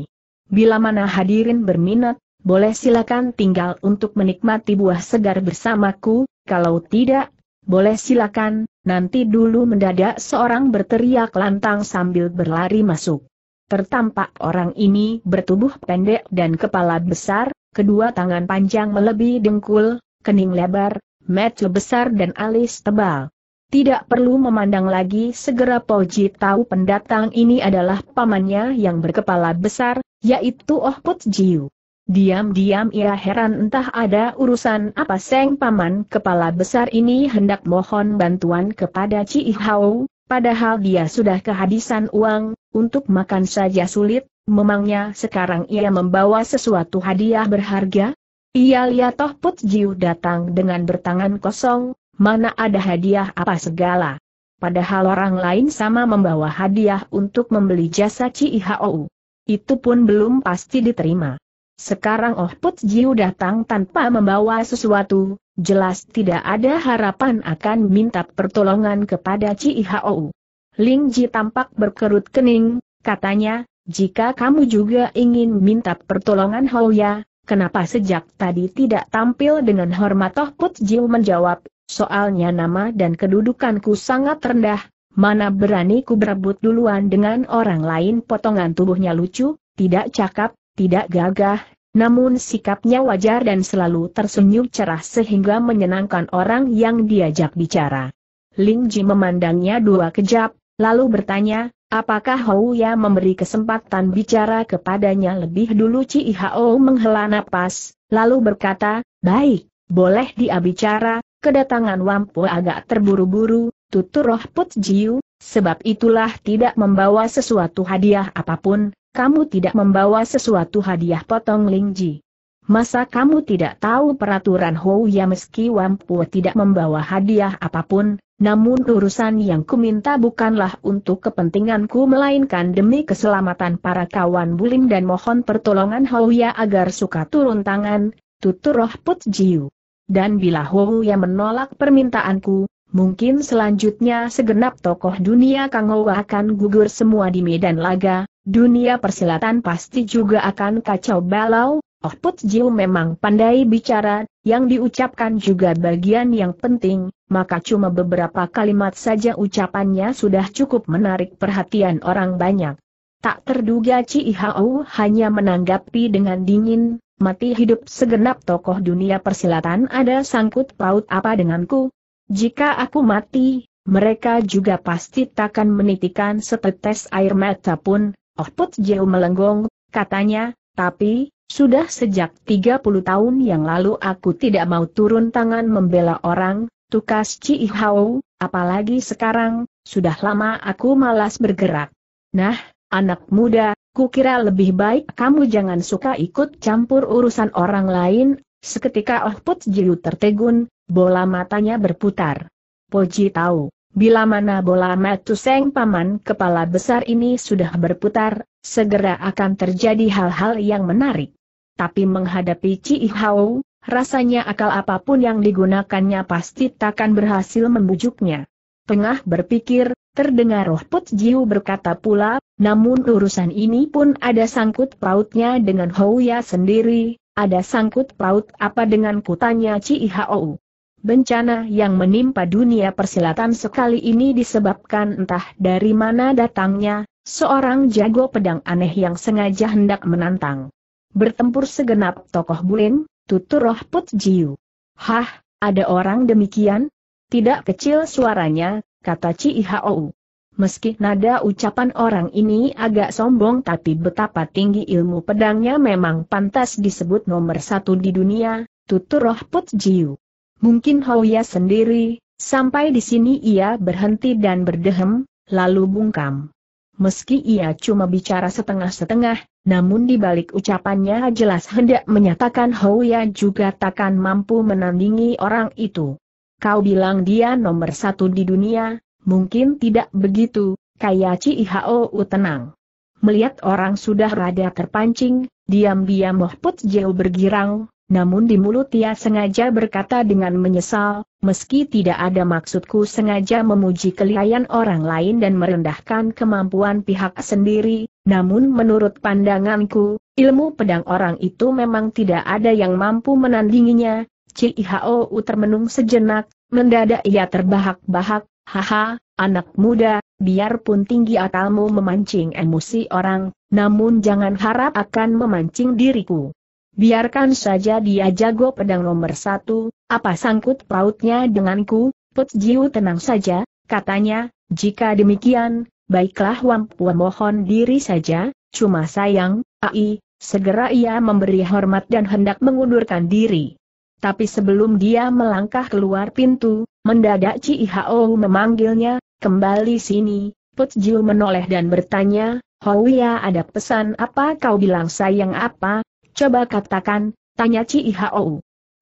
Bila mana hadirin berminat, boleh silakan tinggal untuk menikmati buah segar bersamaku, kalau tidak, boleh silakan, nanti dulu mendadak seorang berteriak lantang sambil berlari masuk. Tertampak orang ini bertubuh pendek dan kepala besar, kedua tangan panjang melebihi dengkul, kening lebar, mata besar dan alis tebal. Tidak perlu memandang lagi segera Poji tahu pendatang ini adalah pamannya yang berkepala besar, yaitu Oh Put Jiu. Diam-diam ia heran entah ada urusan apa Seng Paman kepala besar ini hendak mohon bantuan kepada Ci Hao, padahal dia sudah kehabisan uang, untuk makan saja sulit, memangnya sekarang ia membawa sesuatu hadiah berharga? Ia lihat Toh Put Jiu datang dengan bertangan kosong, mana ada hadiah apa segala. Padahal orang lain sama membawa hadiah untuk membeli jasa Ci Hao. Itu pun belum pasti diterima. Sekarang Oh Put Jiu datang tanpa membawa sesuatu, jelas tidak ada harapan akan minta pertolongan kepada Ci Hou. Ling Ji tampak berkerut kening, katanya, jika kamu juga ingin minta pertolongan Ya, kenapa sejak tadi tidak tampil dengan hormat Oh Put Jiu menjawab, soalnya nama dan kedudukanku sangat rendah, mana berani ku berebut duluan dengan orang lain potongan tubuhnya lucu, tidak cakap, tidak gagah, namun sikapnya wajar dan selalu tersenyum cerah sehingga menyenangkan orang yang diajak bicara. Ling Ji memandangnya dua kejap, lalu bertanya, apakah Hou Ya memberi kesempatan bicara kepadanya lebih dulu Ci Hao menghela nafas, lalu berkata, baik, boleh dia bicara, kedatangan Wampu agak terburu-buru, tutur Roh Put Jiu, Sebab itulah tidak membawa sesuatu hadiah apapun, kamu tidak membawa sesuatu hadiah potong lingji. Masa kamu tidak tahu peraturan Houya meski Wampu tidak membawa hadiah apapun, namun urusan yang kuminta bukanlah untuk kepentinganku melainkan demi keselamatan para kawan Bulim dan mohon pertolongan Houya agar suka turun tangan, tutur Roh Put Jiu. Dan bila Houya menolak permintaanku, mungkin selanjutnya segenap tokoh dunia Kangou akan gugur semua di medan laga, dunia persilatan pasti juga akan kacau balau, Oh Put Jiu memang pandai bicara, yang diucapkan juga bagian yang penting, maka cuma beberapa kalimat saja ucapannya sudah cukup menarik perhatian orang banyak. Tak terduga Ci Hao hanya menanggapi dengan dingin, mati hidup segenap tokoh dunia persilatan ada sangkut paut apa denganku, jika aku mati, mereka juga pasti takkan menitikan setetes air mata pun, Oh Put Jiu melenggong, katanya, tapi, sudah sejak 30 tahun yang lalu aku tidak mau turun tangan membela orang, tukas Ci Ciihau, apalagi sekarang, sudah lama aku malas bergerak. Nah, anak muda, kukira lebih baik kamu jangan suka ikut campur urusan orang lain, seketika Oh Put Jiu tertegun, Bola matanya berputar. Poji tahu, bila mana bola Matuseng paman kepala besar ini sudah berputar, segera akan terjadi hal-hal yang menarik. Tapi menghadapi Ci Hao, rasanya akal apapun yang digunakannya pasti takkan berhasil membujuknya. Tengah berpikir, terdengar roh Put Jiu berkata pula, namun urusan ini pun ada sangkut pautnya dengan Houya sendiri, ada sangkut paut apa dengan kutanya Ci Hao. Bencana yang menimpa dunia persilatan sekali ini disebabkan entah dari mana datangnya, seorang jago pedang aneh yang sengaja hendak menantang. Bertempur segenap tokoh Bulin, tutur roh Put Jiu. Hah, ada orang demikian? Tidak kecil suaranya, kata Ci Ihou. Meski nada ucapan orang ini agak sombong tapi betapa tinggi ilmu pedangnya memang pantas disebut nomor satu di dunia, tutur roh Put Jiu. Mungkin Houya sendiri, sampai di sini ia berhenti dan berdehem, lalu bungkam. Meski ia cuma bicara setengah-setengah, namun di balik ucapannya jelas hendak menyatakan Houya juga takkan mampu menandingi orang itu. Kau bilang dia nomor satu di dunia, mungkin tidak begitu, kaya Cihou tenang. Melihat orang sudah rada terpancing, diam-diam Mohput jauh bergirang, namun di mulut ia sengaja berkata dengan menyesal, meski tidak ada maksudku sengaja memuji kelihayan orang lain dan merendahkan kemampuan pihak sendiri, namun menurut pandanganku, ilmu pedang orang itu memang tidak ada yang mampu menandinginya, Cihou termenung sejenak, mendadak ia terbahak-bahak, haha, anak muda, biarpun tinggi akalmu memancing emosi orang, namun jangan harap akan memancing diriku. Biarkan saja dia jago pedang nomor satu, apa sangkut pautnya denganku, Put Jiu tenang saja, katanya, jika demikian, baiklah Wampua mohon diri saja, cuma sayang, ai, segera ia memberi hormat dan hendak mengundurkan diri. Tapi sebelum dia melangkah keluar pintu, mendadak Ci Hao memanggilnya, kembali sini, Put Jiu menoleh dan bertanya, Houya ada pesan apa kau bilang sayang apa, Coba katakan, tanya Ci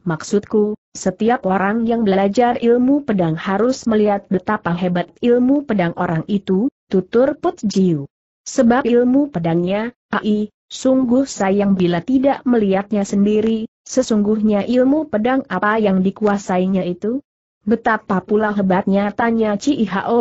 Maksudku, setiap orang yang belajar ilmu pedang harus melihat betapa hebat ilmu pedang orang itu, tutur Put Jiu. Sebab ilmu pedangnya, ai, sungguh sayang bila tidak melihatnya sendiri, sesungguhnya ilmu pedang apa yang dikuasainya itu? Betapa pula hebatnya tanya Ci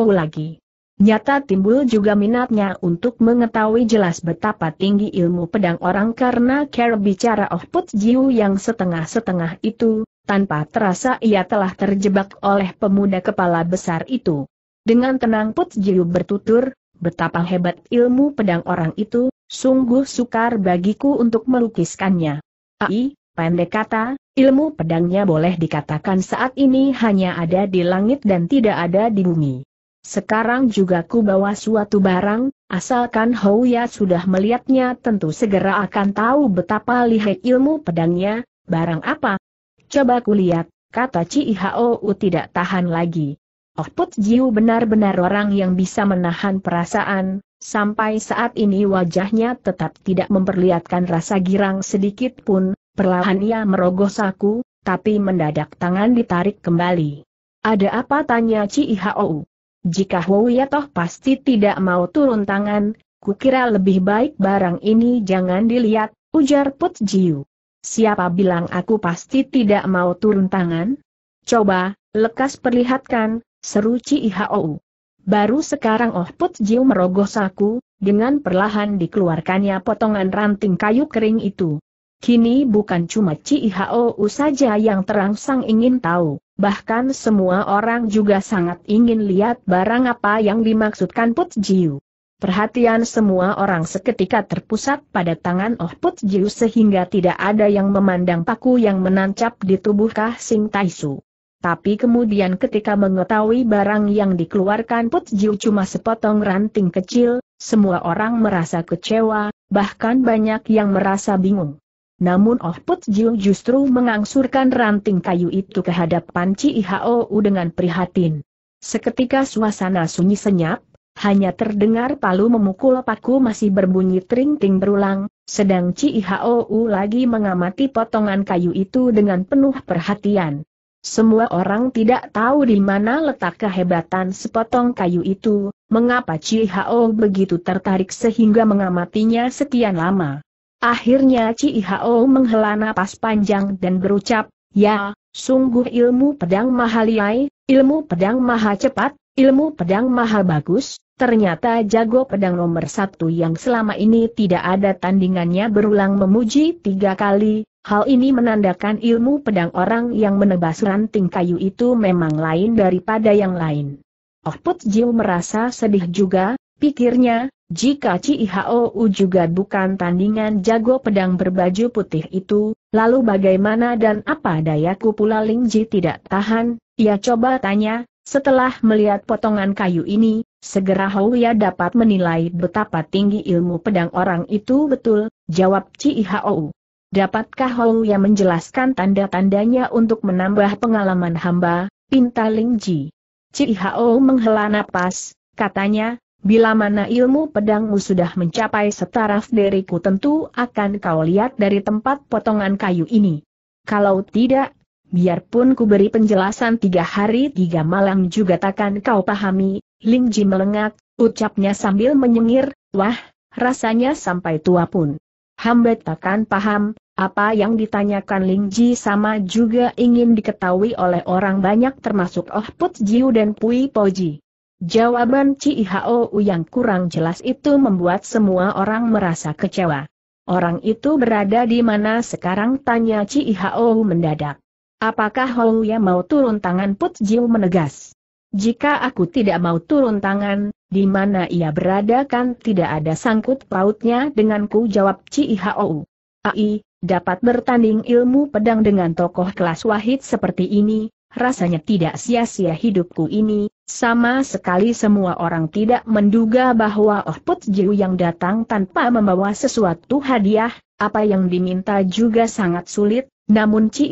lagi. Nyata timbul juga minatnya untuk mengetahui jelas betapa tinggi ilmu pedang orang karena Care bicara Oh Put Jiu yang setengah-setengah itu, tanpa terasa ia telah terjebak oleh pemuda kepala besar itu. Dengan tenang Put Jiu bertutur, betapa hebat ilmu pedang orang itu, sungguh sukar bagiku untuk melukiskannya. Ai, pendek kata, ilmu pedangnya boleh dikatakan saat ini hanya ada di langit dan tidak ada di bumi. Sekarang juga ku bawa suatu barang, asalkan Houya sudah melihatnya tentu segera akan tahu betapa lihai ilmu pedangnya, barang apa. Coba ku lihat, kata Ci Hou tidak tahan lagi. Oh Put Jiu benar-benar orang yang bisa menahan perasaan, sampai saat ini wajahnya tetap tidak memperlihatkan rasa girang sedikit pun, perlahan ia merogoh saku, tapi mendadak tangan ditarik kembali. Ada apa tanya Ci Hou? Jika Huya toh pasti tidak mau turun tangan, kukira lebih baik barang ini jangan dilihat, ujar Put Jiu. Siapa bilang aku pasti tidak mau turun tangan? Coba, lekas perlihatkan, seru Ci Ihou. Baru sekarang Oh Put Jiu merogoh saku, dengan perlahan dikeluarkannya potongan ranting kayu kering itu. Kini bukan cuma CIHOU saja yang terangsang ingin tahu, bahkan semua orang juga sangat ingin lihat barang apa yang dimaksudkan Put Jiu. Perhatian semua orang seketika terpusat pada tangan Oh Put Jiu sehingga tidak ada yang memandang paku yang menancap di tubuh Kah Sing Taisu. Tapi kemudian ketika mengetahui barang yang dikeluarkan Put Jiu cuma sepotong ranting kecil, semua orang merasa kecewa, bahkan banyak yang merasa bingung. Namun Oh Put Jiu justru mengangsurkan ranting kayu itu ke hadapan Ci Hou dengan prihatin. Seketika suasana sunyi senyap, hanya terdengar palu memukul paku masih berbunyi tring-ting berulang, sedang Ci Hou lagi mengamati potongan kayu itu dengan penuh perhatian. Semua orang tidak tahu di mana letak kehebatan sepotong kayu itu, mengapa Ci Hao begitu tertarik sehingga mengamatinya sekian lama. Akhirnya Cihao menghela napas panjang dan berucap, Ya, sungguh ilmu pedang maha liai, ilmu pedang maha cepat, ilmu pedang maha bagus, ternyata jago pedang nomor satu yang selama ini tidak ada tandingannya berulang memuji tiga kali, hal ini menandakan ilmu pedang orang yang menebas ranting kayu itu memang lain daripada yang lain. Oh Put Jiu merasa sedih juga, Pikirnya, jika Cihou juga bukan tandingan jago pedang berbaju putih itu, lalu bagaimana dan apa dayaku pula Lingji tidak tahan, ia coba tanya, setelah melihat potongan kayu ini, segera Houya dapat menilai betapa tinggi ilmu pedang orang itu betul, jawab Cihou. Dapatkah Houya menjelaskan tanda-tandanya untuk menambah pengalaman hamba, pinta Lingji? Cihou menghela napas, katanya, Bila mana ilmu pedangmu sudah mencapai setaraf diriku tentu akan kau lihat dari tempat potongan kayu ini. Kalau tidak, biarpun ku beri penjelasan tiga hari tiga malam juga takkan kau pahami, Ling Ji melengak, ucapnya sambil menyengir, wah, rasanya sampai tua pun. Hamba takkan paham, apa yang ditanyakan Ling Ji sama juga ingin diketahui oleh orang banyak termasuk Oh Put Jiu dan Pui Ji. Jawaban Cihao yang kurang jelas itu membuat semua orang merasa kecewa. Orang itu berada di mana sekarang tanya Cihao mendadak. Apakah Hou Ya mau turun tangan Put Jiu menegas. Jika aku tidak mau turun tangan, di mana ia berada kan tidak ada sangkut pautnya denganku jawab Cihao. Ai, dapat bertanding ilmu pedang dengan tokoh kelas wahid seperti ini, rasanya tidak sia-sia hidupku ini, sama sekali semua orang tidak menduga bahwa Oh Put Jiu yang datang tanpa membawa sesuatu hadiah, apa yang diminta juga sangat sulit, namun Ci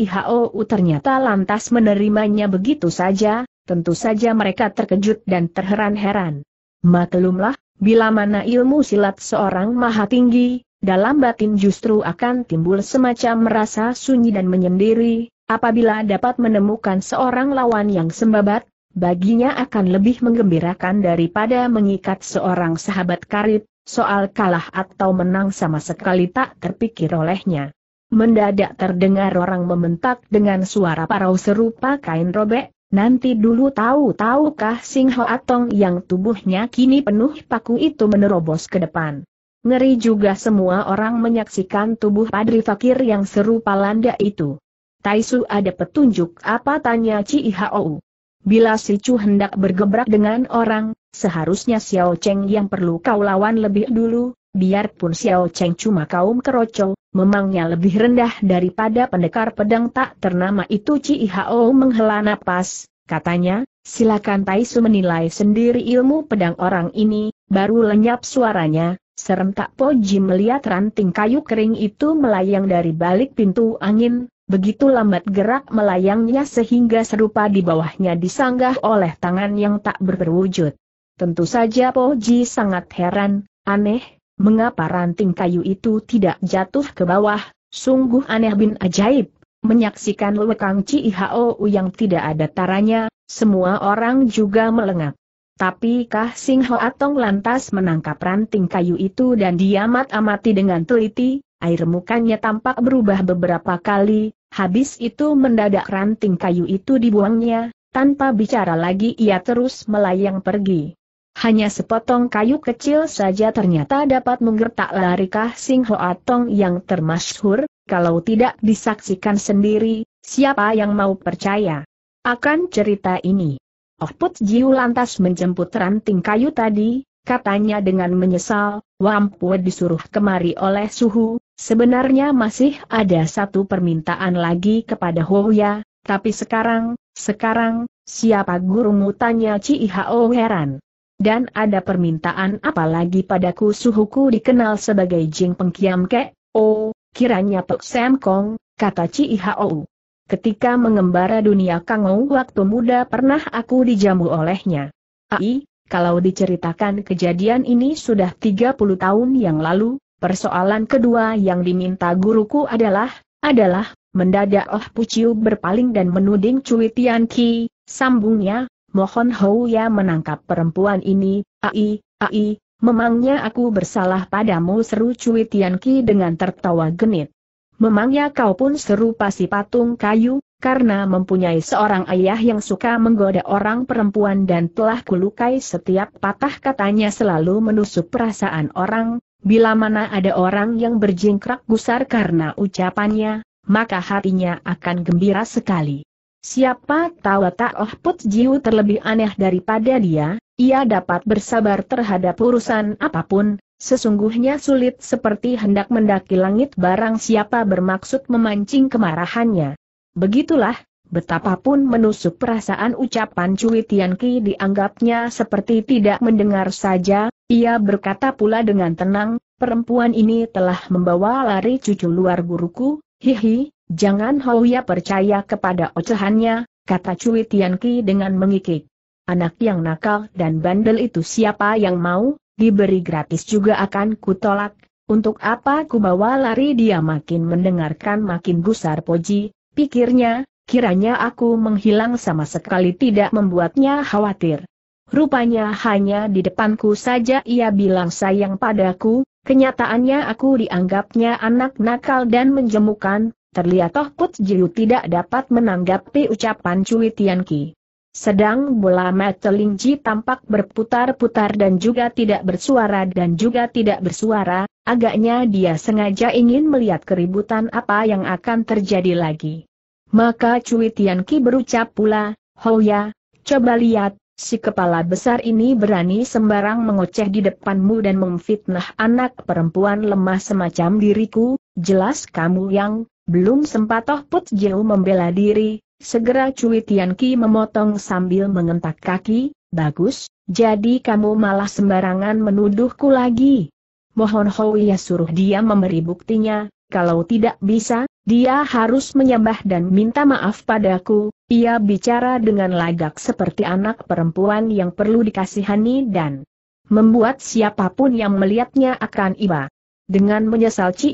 ternyata lantas menerimanya begitu saja, tentu saja mereka terkejut dan terheran-heran. Maklumlah, bila mana ilmu silat seorang maha tinggi, dalam batin justru akan timbul semacam merasa sunyi dan menyendiri, Apabila dapat menemukan seorang lawan yang sembabat, baginya akan lebih menggembirakan daripada mengikat seorang sahabat karib, soal kalah atau menang sama sekali tak terpikir olehnya. Mendadak terdengar orang mementak dengan suara parau serupa kain robek, nanti dulu tahu-tahukah Sing Ho Atong yang tubuhnya kini penuh paku itu menerobos ke depan. Ngeri juga semua orang menyaksikan tubuh Padri Fakir yang serupa landa itu. Taisu ada petunjuk apa tanya Ci Hou. Bila si Chu hendak bergebrak dengan orang, seharusnya Xiao Cheng yang perlu kau lawan lebih dulu, biarpun Xiao Cheng cuma kaum keroco, memangnya lebih rendah daripada pendekar pedang tak ternama itu Ci Hou menghela napas, katanya, silakan Taisu menilai sendiri ilmu pedang orang ini, baru lenyap suaranya, serentak Poji melihat ranting kayu kering itu melayang dari balik pintu angin, begitu lambat gerak melayangnya sehingga serupa di bawahnya disanggah oleh tangan yang tak berwujud. Tentu saja Po Ji sangat heran, aneh, mengapa ranting kayu itu tidak jatuh ke bawah, sungguh aneh bin ajaib. Menyaksikan Lekang Cihou yang tidak ada taranya, semua orang juga melengak. Tapi Kah Sing Ho Atong lantas menangkap ranting kayu itu dan diamat-amati dengan teliti, air mukanya tampak berubah beberapa kali, Habis itu mendadak ranting kayu itu dibuangnya, tanpa bicara lagi ia terus melayang pergi. Hanya sepotong kayu kecil saja ternyata dapat menggertak lari Kah Sing Hoa Tong yang termasyhur, kalau tidak disaksikan sendiri, siapa yang mau percaya akan cerita ini. Oh Put Jiu lantas menjemput ranting kayu tadi, katanya dengan menyesal, Wampue disuruh kemari oleh Suhu, sebenarnya masih ada satu permintaan lagi kepada Hoya, tapi sekarang, sekarang, siapa guru? tanya Ci Hao heran. Dan ada permintaan apa lagi padaku Suhuku dikenal sebagai Jing Pengkiam Kek, oh, kiranya Pek Sam Kong, kata Ci Hao. Ketika mengembara dunia Kangou waktu muda pernah aku dijamu olehnya. Ai, kalau diceritakan kejadian ini sudah 30 tahun yang lalu, persoalan kedua yang diminta guruku adalah, adalah, mendadak Oh Puciu berpaling dan menuding Cui Tian Ki, sambungnya, mohon Ya menangkap perempuan ini, ai, ai, memangnya aku bersalah padamu seru Cui Tian Ki dengan tertawa genit. Memangnya kau pun serupa si patung kayu, karena mempunyai seorang ayah yang suka menggoda orang perempuan dan telah kulukai setiap patah katanya selalu menusuk perasaan orang, bila mana ada orang yang berjingkrak gusar karena ucapannya, maka hatinya akan gembira sekali. Siapa tahu tak Oh Put Jiu terlebih aneh daripada dia, ia dapat bersabar terhadap urusan apapun, Sesungguhnya sulit seperti hendak mendaki langit barang siapa bermaksud memancing kemarahannya. Begitulah, betapapun menusuk perasaan ucapan Cui Tianqi dianggapnya seperti tidak mendengar saja, ia berkata pula dengan tenang, perempuan ini telah membawa lari cucu luar guruku, hihi, jangan hau Houya percaya kepada ocehannya, kata Cui Tianqi dengan mengikik. Anak yang nakal dan bandel itu siapa yang mau, diberi gratis juga akan kutolak, untuk apa ku bawa lari dia makin mendengarkan makin gusar Poji, pikirnya, kiranya aku menghilang sama sekali tidak membuatnya khawatir. Rupanya hanya di depanku saja ia bilang sayang padaku, kenyataannya aku dianggapnya anak nakal dan menjemukan, terlihat Toh Put Jiu tidak dapat menanggapi ucapan Cui Tianqi. Sedang bola mata Lingji tampak berputar-putar dan juga tidak bersuara dan juga tidak bersuara, agaknya dia sengaja ingin melihat keributan apa yang akan terjadi lagi. Maka Cui Tianqi berucap pula, Hoya, coba lihat, si kepala besar ini berani sembarang mengoceh di depanmu dan memfitnah anak perempuan lemah semacam diriku, jelas kamu yang belum sempat Toh Put Jiu membela diri, Segera Cui Tian memotong sambil mengentak kaki, bagus, jadi kamu malah sembarangan menuduhku lagi. Mohon ya suruh dia memberi buktinya, kalau tidak bisa, dia harus menyembah dan minta maaf padaku, ia bicara dengan lagak seperti anak perempuan yang perlu dikasihani dan membuat siapapun yang melihatnya akan iba. Dengan menyesal Ci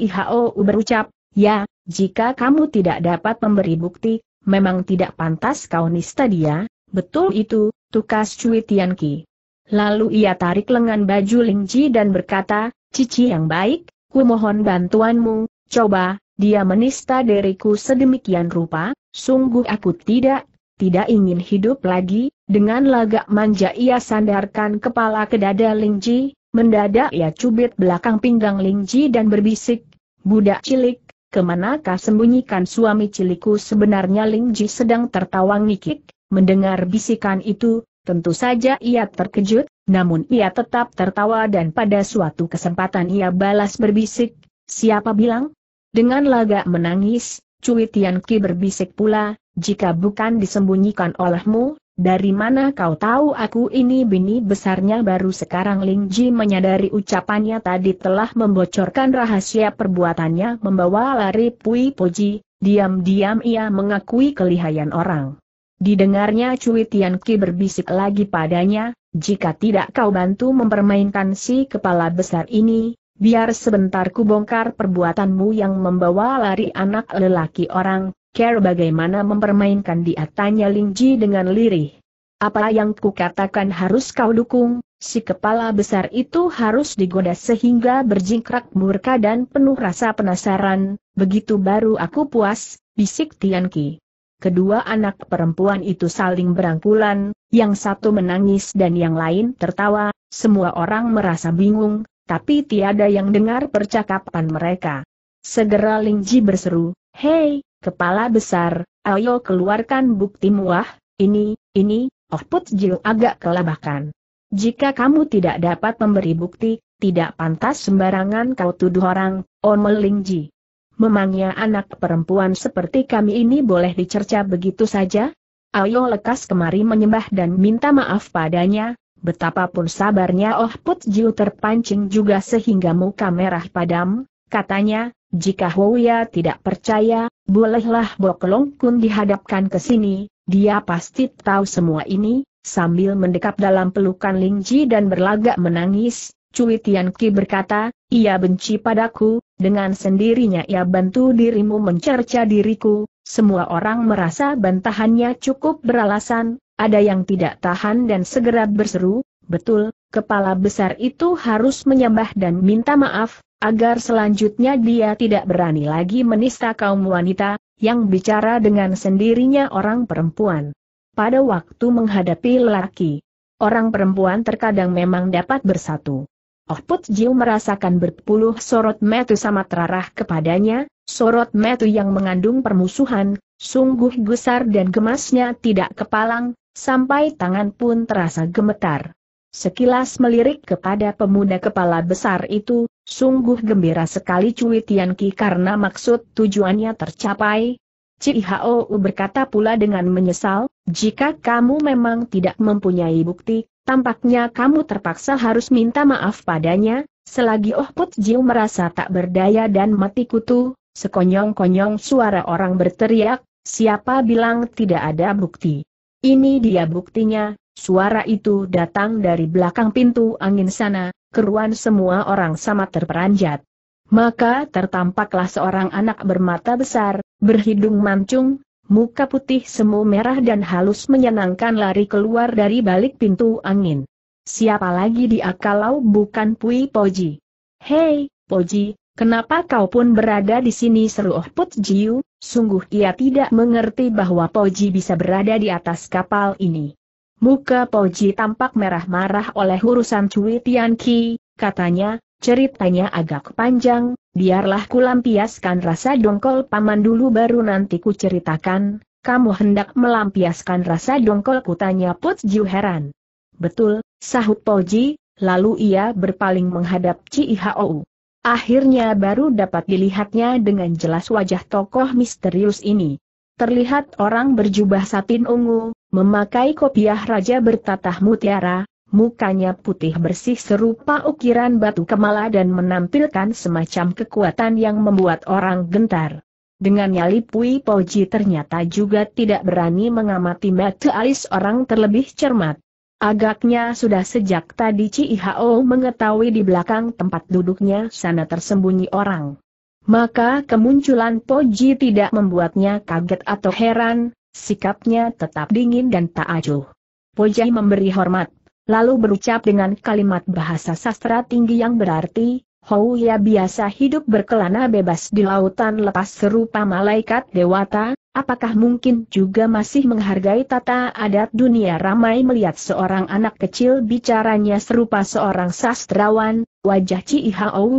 berucap, ya, jika kamu tidak dapat memberi bukti, memang tidak pantas kau nista dia, betul itu, tukas Cui Tianki. Lalu ia tarik lengan baju Lingji dan berkata, Cici yang baik, ku mohon bantuanmu, coba, dia menista diriku sedemikian rupa, sungguh aku tidak, tidak ingin hidup lagi, dengan lagak manja ia sandarkan kepala ke dada Lingji, mendadak ia cubit belakang pinggang Lingji dan berbisik, budak cilik, kemanakah sembunyikan suami ciliku sebenarnya Ling Ji sedang tertawa ngikik, mendengar bisikan itu, tentu saja ia terkejut, namun ia tetap tertawa dan pada suatu kesempatan ia balas berbisik, siapa bilang? Dengan lagak menangis, Cui Tian Ki berbisik pula, jika bukan disembunyikan olehmu, dari mana kau tahu aku ini bini besarnya baru sekarang Ling Ji menyadari ucapannya tadi telah membocorkan rahasia perbuatannya membawa lari Pui Poji, diam-diam ia mengakui kelihayan orang. Didengarnya Cui Tian Ki berbisik lagi padanya, jika tidak kau bantu mempermainkan si kepala besar ini, biar sebentar kubongkar perbuatanmu yang membawa lari anak lelaki orang, care bagaimana mempermainkan dia tanya Ling Ji dengan lirih. Apa yang kukatakan harus kau dukung, si kepala besar itu harus digoda sehingga berjingkrak murka dan penuh rasa penasaran, begitu baru aku puas, bisik Tian Ki. Kedua anak perempuan itu saling berangkulan, yang satu menangis dan yang lain tertawa, semua orang merasa bingung, tapi tiada yang dengar percakapan mereka. Segera Ling Ji berseru, Hei, Kepala besar, ayo keluarkan bukti muah, ini, ini, Oh Put Jiu agak kelabakan. Jika kamu tidak dapat memberi bukti, tidak pantas sembarangan kau tuduh orang, oh Melingji, Memangnya anak perempuan seperti kami ini boleh dicerca begitu saja? Ayo lekas kemari menyembah dan minta maaf padanya, betapapun sabarnya Oh Put Jiu terpancing juga sehingga muka merah padam, katanya, jika Huya tidak percaya, Bolehlah Bokelong Kun dihadapkan ke sini, dia pasti tahu semua ini, sambil mendekap dalam pelukan Lingji dan berlagak menangis, Cui Tian Ki berkata, ia benci padaku, dengan sendirinya ia bantu dirimu mencerca diriku, semua orang merasa bantahannya cukup beralasan, ada yang tidak tahan dan segera berseru, betul, kepala besar itu harus menyembah dan minta maaf, agar selanjutnya dia tidak berani lagi menista kaum wanita, yang bicara dengan sendirinya orang perempuan. Pada waktu menghadapi lelaki, orang perempuan terkadang memang dapat bersatu. Oh Put Jiu merasakan berpuluh sorot metu sama terarah kepadanya, sorot metu yang mengandung permusuhan, sungguh gusar dan gemasnya tidak kepalang, sampai tangan pun terasa gemetar. Sekilas melirik kepada pemuda kepala besar itu, sungguh gembira sekali Cui Tianqi karena maksud tujuannya tercapai. Cihao berkata pula dengan menyesal, jika kamu memang tidak mempunyai bukti, tampaknya kamu terpaksa harus minta maaf padanya, selagi Oh Put Jiu merasa tak berdaya dan mati kutu, sekonyong-konyong suara orang berteriak, siapa bilang tidak ada bukti. Ini dia buktinya, Suara itu datang dari belakang pintu angin sana, keruan semua orang sama terperanjat. Maka tertampaklah seorang anak bermata besar, berhidung mancung, muka putih semu merah dan halus menyenangkan lari keluar dari balik pintu angin. Siapa lagi di akalau bukan Pui Poji? Hei, Poji, Kenapa kau pun berada di sini seru oh Put Jiu, sungguh ia tidak mengerti bahwa Poji bisa berada di atas kapal ini. Muka Poji tampak merah-marah oleh urusan Cui Tian Ki, katanya, ceritanya agak panjang, biarlah kulampiaskan rasa dongkol paman dulu baru nanti ku ceritakan, kamu hendak melampiaskan rasa dongkol kutanya Put Ju heran. Betul, sahut Poji, lalu ia berpaling menghadap Ci Hou. Akhirnya baru dapat dilihatnya dengan jelas wajah tokoh misterius ini. Terlihat orang berjubah satin ungu, Memakai kopiah raja bertatah mutiara, mukanya putih bersih serupa ukiran batu kemala dan menampilkan semacam kekuatan yang membuat orang gentar. Dengan nyali Pui Poji ternyata juga tidak berani mengamati mata alis orang terlebih cermat. Agaknya sudah sejak tadi Ci Hao mengetahui di belakang tempat duduknya sana tersembunyi orang. Maka kemunculan Poji tidak membuatnya kaget atau heran, Sikapnya tetap dingin dan tak acuh. Pojai memberi hormat, lalu berucap dengan kalimat bahasa sastra tinggi yang berarti, Hou ya biasa hidup berkelana bebas di lautan lepas serupa malaikat dewata, apakah mungkin juga masih menghargai tata adat dunia ramai melihat seorang anak kecil bicaranya serupa seorang sastrawan, wajah Ci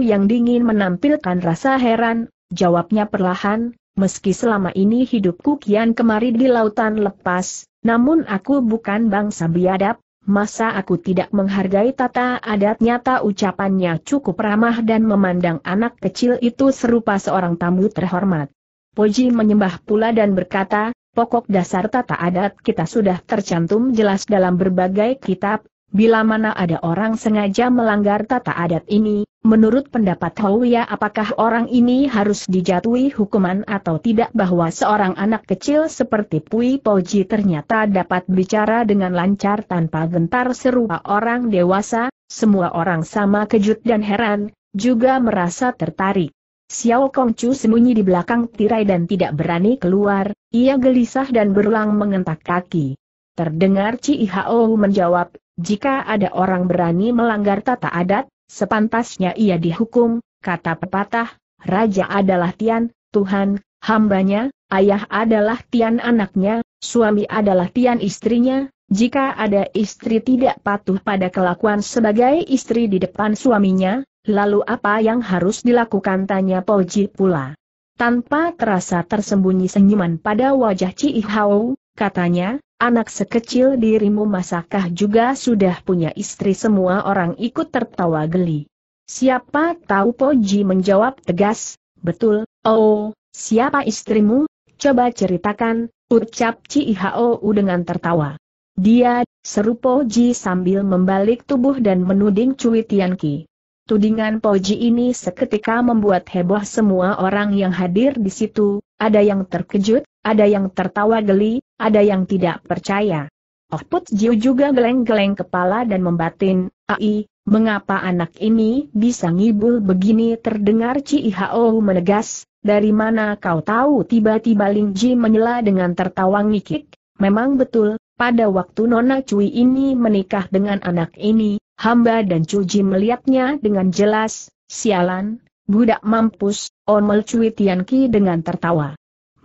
yang dingin menampilkan rasa heran, jawabnya perlahan, meski selama ini hidupku kian kemari di lautan lepas, namun aku bukan bangsa biadab, masa aku tidak menghargai tata adat nyata ucapannya cukup ramah dan memandang anak kecil itu serupa seorang tamu terhormat. Poji menyembah pula dan berkata, pokok dasar tata adat kita sudah tercantum jelas dalam berbagai kitab, Bila mana ada orang sengaja melanggar tata adat ini, menurut pendapat Houya, apakah orang ini harus dijatuhi hukuman atau tidak bahwa seorang anak kecil seperti Pui Poji ternyata dapat bicara dengan lancar tanpa gentar serupa orang dewasa, semua orang sama kejut dan heran, juga merasa tertarik. Xiao Kongcu sembunyi di belakang tirai dan tidak berani keluar, ia gelisah dan berulang mengentak kaki. Terdengar Ci menjawab, jika ada orang berani melanggar tata adat, sepantasnya ia dihukum, kata pepatah, Raja adalah Tian, Tuhan, hambanya, ayah adalah Tian anaknya, suami adalah Tian istrinya, jika ada istri tidak patuh pada kelakuan sebagai istri di depan suaminya, lalu apa yang harus dilakukan tanya Poji pula. Tanpa terasa tersembunyi senyuman pada wajah Ci Hao, katanya, Anak sekecil dirimu masakah juga sudah punya istri semua orang ikut tertawa geli. Siapa tahu Poji menjawab tegas, betul, oh, siapa istrimu? Coba ceritakan, ucap Cihou dengan tertawa. Dia, seru Poji sambil membalik tubuh dan menuding Cui Tianqi. Tudingan Poji ini seketika membuat heboh semua orang yang hadir di situ, ada yang terkejut, ada yang tertawa geli, ada yang tidak percaya. Oh Put Jiu juga geleng-geleng kepala dan membatin, Ai, mengapa anak ini bisa ngibul begini terdengar Ci Hao menegas, dari mana kau tahu tiba-tiba Ling Ji menyela dengan tertawa ngikik, memang betul, pada waktu Nona Cui ini menikah dengan anak ini, hamba dan Cuji melihatnya dengan jelas, sialan, budak mampus, omel Cui Tianqi dengan tertawa.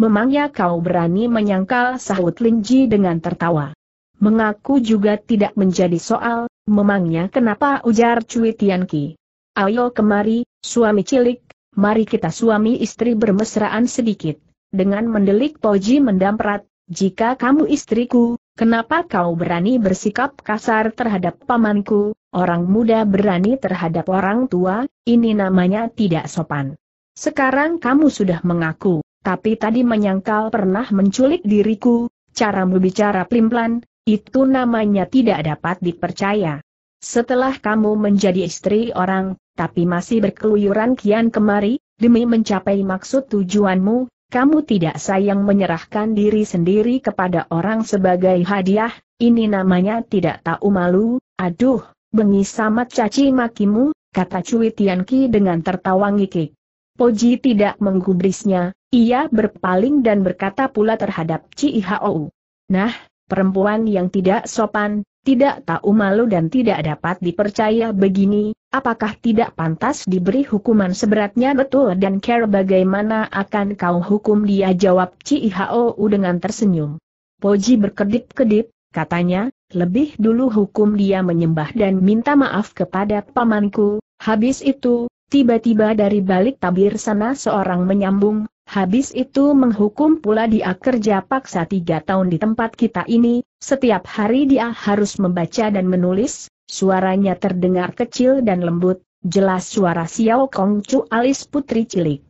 Memangnya kau berani menyangkal sahut Linji dengan tertawa. Mengaku juga tidak menjadi soal, memangnya kenapa ujar Cui Tianqi. Ayo kemari, suami cilik, mari kita suami istri bermesraan sedikit. Dengan mendelik Poji mendamprat, jika kamu istriku, kenapa kau berani bersikap kasar terhadap pamanku, orang muda berani terhadap orang tua, ini namanya tidak sopan. Sekarang kamu sudah mengaku, tapi tadi menyangkal pernah menculik diriku, cara berbicara plimplan, itu namanya tidak dapat dipercaya. Setelah kamu menjadi istri orang, tapi masih berkeluyuran kian kemari, demi mencapai maksud tujuanmu, kamu tidak sayang menyerahkan diri sendiri kepada orang sebagai hadiah, ini namanya tidak tahu malu, aduh, bengi amat caci makimu, kata Cui Ki dengan tertawa ngikik. Poji tidak menggubrisnya, ia berpaling dan berkata pula terhadap Ci Nah, perempuan yang tidak sopan, tidak tahu malu dan tidak dapat dipercaya begini, apakah tidak pantas diberi hukuman seberatnya betul dan care bagaimana akan kau hukum dia jawab Ci dengan tersenyum. Poji berkedip-kedip, katanya, lebih dulu hukum dia menyembah dan minta maaf kepada pamanku, habis itu, Tiba-tiba dari balik tabir sana seorang menyambung, habis itu menghukum pula dia kerja paksa tiga tahun di tempat kita ini, setiap hari dia harus membaca dan menulis, suaranya terdengar kecil dan lembut, jelas suara Xiao Kong Chu alis putri cilik.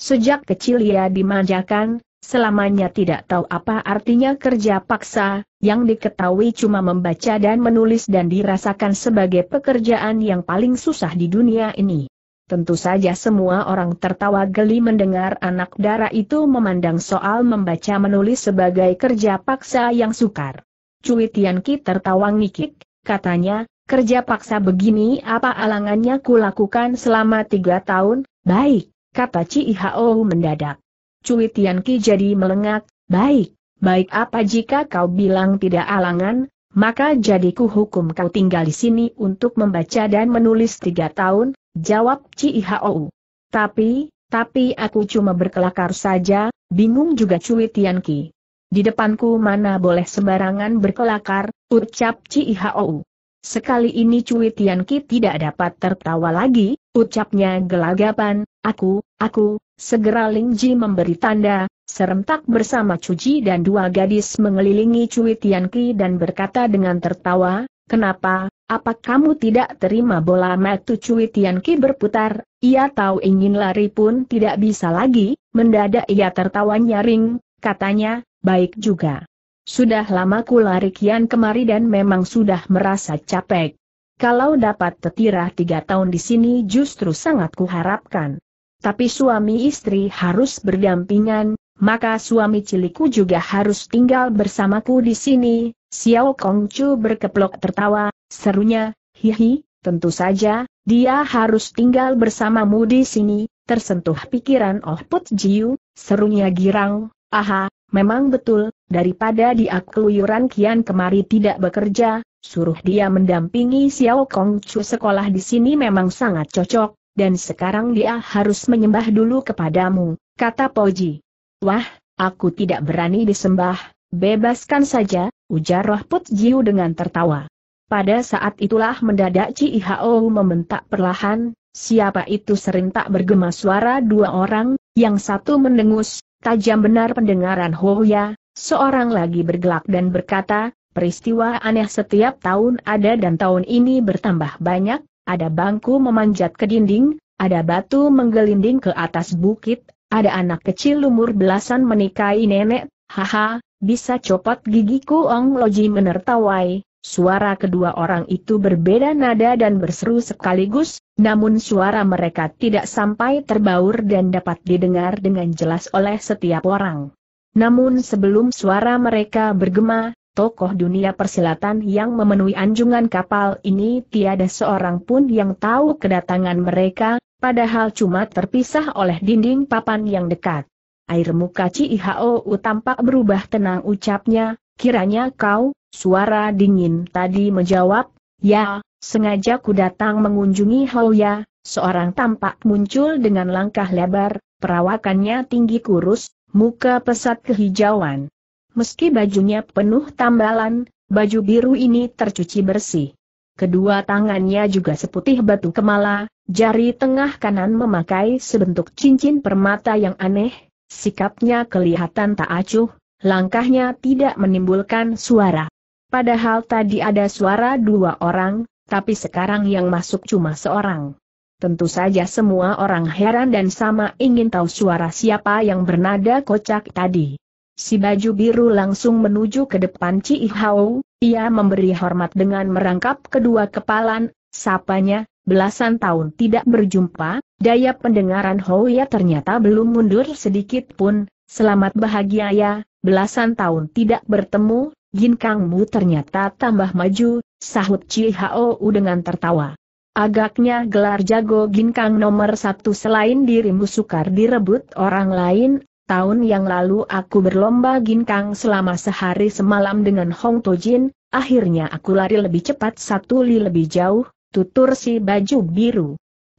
Sejak kecil ia dimanjakan, selamanya tidak tahu apa artinya kerja paksa, yang diketahui cuma membaca dan menulis dan dirasakan sebagai pekerjaan yang paling susah di dunia ini. Tentu saja semua orang tertawa geli mendengar anak dara itu memandang soal membaca menulis sebagai kerja paksa yang sukar. Cui Tianqi tertawa ngikik, katanya, kerja paksa begini apa alangannya kulakukan selama tiga tahun, baik, kata Ci mendadak. Cui Tianqi jadi melengak, baik, baik apa jika kau bilang tidak alangan, maka jadiku hukum kau tinggal di sini untuk membaca dan menulis tiga tahun, Jawab Cihou. Tapi, tapi aku cuma berkelakar saja, bingung juga Cui Tianqi. Di depanku mana boleh sembarangan berkelakar, ucap Cihou. Sekali ini Cui Tianqi tidak dapat tertawa lagi, ucapnya gelagapan, aku, aku, segera Lingji memberi tanda, serentak bersama Cuji dan dua gadis mengelilingi Cui Tianqi dan berkata dengan tertawa, Kenapa, apa kamu tidak terima bola metu Cui Tianki berputar, ia tahu ingin lari pun tidak bisa lagi, mendadak ia tertawa nyaring, katanya, baik juga. Sudah lama ku lari kian kemari dan memang sudah merasa capek. Kalau dapat tetirah tiga tahun di sini justru sangat kuharapkan. Tapi suami istri harus berdampingan, maka suami ciliku juga harus tinggal bersamaku di sini, Xiao Kongcu berkeplok tertawa, serunya, hihi, tentu saja, dia harus tinggal bersamamu di sini, tersentuh pikiran Oh Put Jiu, serunya girang, aha, memang betul, daripada dia keluyuran kian kemari tidak bekerja, suruh dia mendampingi Xiao Kongcu sekolah di sini memang sangat cocok, dan sekarang dia harus menyembah dulu kepadamu, kata Poji. Wah, aku tidak berani disembah, bebaskan saja, ujar Roh Put Jiu dengan tertawa. Pada saat itulah mendadak Ci Hao membentak perlahan, siapa itu tak bergema suara dua orang, yang satu mendengus, tajam benar pendengaran Ya, seorang lagi bergelak dan berkata, peristiwa aneh setiap tahun ada dan tahun ini bertambah banyak, ada bangku memanjat ke dinding, ada batu menggelinding ke atas bukit, ada anak kecil umur belasan menikahi nenek, haha, bisa copot gigiku Ong Loji menertawai, Suara kedua orang itu berbeda nada dan berseru sekaligus, namun suara mereka tidak sampai terbaur dan dapat didengar dengan jelas oleh setiap orang. Namun sebelum suara mereka bergema, tokoh dunia persilatan yang memenuhi anjungan kapal ini tiada seorang pun yang tahu kedatangan mereka, padahal cuma terpisah oleh dinding papan yang dekat. Air muka Cihou tampak berubah tenang ucapnya, kiranya kau, suara dingin tadi menjawab, ya, sengaja ku datang mengunjungi Ya, seorang tampak muncul dengan langkah lebar, perawakannya tinggi kurus, muka pesat kehijauan. Meski bajunya penuh tambalan, baju biru ini tercuci bersih. Kedua tangannya juga seputih batu kemala, jari tengah kanan memakai sebentuk cincin permata yang aneh, Sikapnya kelihatan tak acuh, langkahnya tidak menimbulkan suara. Padahal tadi ada suara dua orang, tapi sekarang yang masuk cuma seorang. Tentu saja semua orang heran dan sama ingin tahu suara siapa yang bernada kocak tadi. Si baju biru langsung menuju ke depan Ci Hao, ia memberi hormat dengan merangkap kedua kepalan, sapanya, belasan tahun tidak berjumpa, Daya pendengaran Houya ternyata belum mundur sedikit pun, selamat bahagia ya, belasan tahun tidak bertemu, Ginkangmu ternyata tambah maju, sahut Chi Hao dengan tertawa. Agaknya gelar jago Ginkang nomor satu selain dirimu sukar direbut orang lain, tahun yang lalu aku berlomba Ginkang selama sehari semalam dengan Hong Tojin, akhirnya aku lari lebih cepat satu li lebih jauh, tutur si baju biru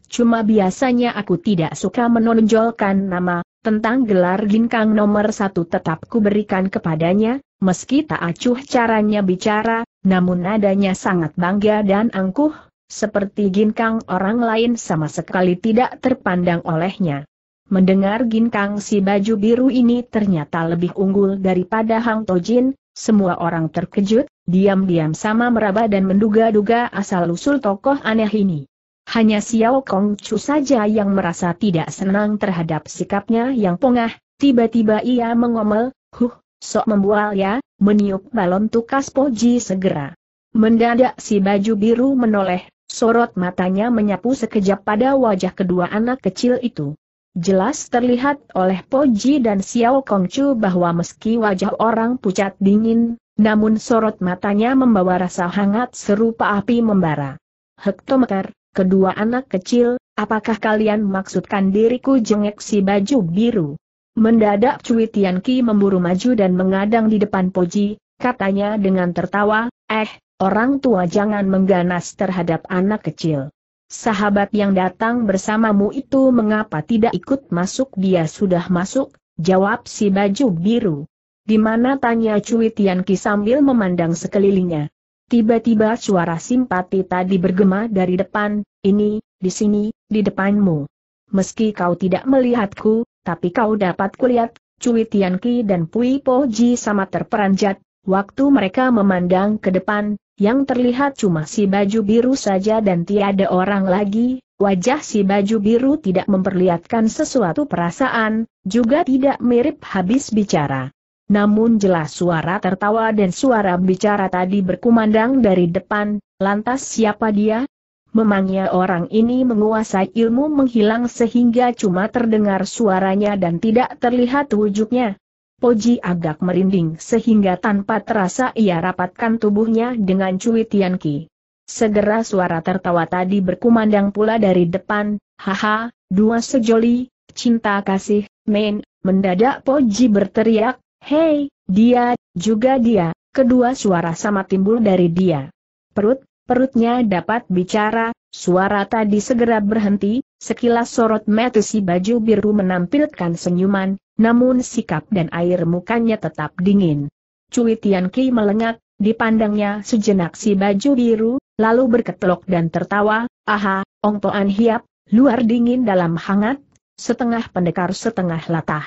cuma biasanya aku tidak suka menonjolkan nama, tentang gelar ginkang nomor satu tetap kuberikan kepadanya, meski tak acuh caranya bicara, namun nadanya sangat bangga dan angkuh, seperti ginkang orang lain sama sekali tidak terpandang olehnya. Mendengar ginkang si baju biru ini ternyata lebih unggul daripada Hang Tojin, semua orang terkejut, diam-diam sama meraba dan menduga-duga asal-usul tokoh aneh ini. Hanya Xiao Kong Chu saja yang merasa tidak senang terhadap sikapnya yang pongah, tiba-tiba ia mengomel, huh, sok membual ya, meniup balon tukas Poji segera. Mendadak si baju biru menoleh, sorot matanya menyapu sekejap pada wajah kedua anak kecil itu. Jelas terlihat oleh Poji dan Xiao Kongchu bahwa meski wajah orang pucat dingin, namun sorot matanya membawa rasa hangat serupa api membara. Hektometer, kedua anak kecil, apakah kalian maksudkan diriku jengek si baju biru? Mendadak Cui Tian memburu maju dan mengadang di depan Poji, katanya dengan tertawa, eh, orang tua jangan mengganas terhadap anak kecil. Sahabat yang datang bersamamu itu mengapa tidak ikut masuk dia sudah masuk, jawab si baju biru. Di mana tanya Cui Tian sambil memandang sekelilingnya. Tiba-tiba suara simpati tadi bergema dari depan, ini, di sini, di depanmu. Meski kau tidak melihatku, tapi kau dapat kulihat, Cui Tianqi dan Pui Po Ji sama terperanjat, waktu mereka memandang ke depan, yang terlihat cuma si baju biru saja dan tiada orang lagi, Wajah si baju biru tidak memperlihatkan sesuatu perasaan, juga tidak mirip habis bicara. Namun jelas suara tertawa dan suara bicara tadi berkumandang dari depan, lantas siapa dia? Memangnya orang ini menguasai ilmu menghilang sehingga cuma terdengar suaranya dan tidak terlihat wujudnya. Poji agak merinding sehingga tanpa terasa ia rapatkan tubuhnya dengan cui Tianqi. Segera suara tertawa tadi berkumandang pula dari depan, haha, dua sejoli, cinta kasih, men, mendadak Poji berteriak, Hei, dia, juga dia, kedua suara sama timbul dari dia. Perut, perutnya dapat bicara, suara tadi segera berhenti, sekilas sorot mata si baju biru menampilkan senyuman, namun sikap dan air mukanya tetap dingin. Cui Tian Ki melengak, dipandangnya sejenak si baju biru, lalu berketelok dan tertawa, aha, toan hiap, luar dingin dalam hangat, setengah pendekar setengah latah.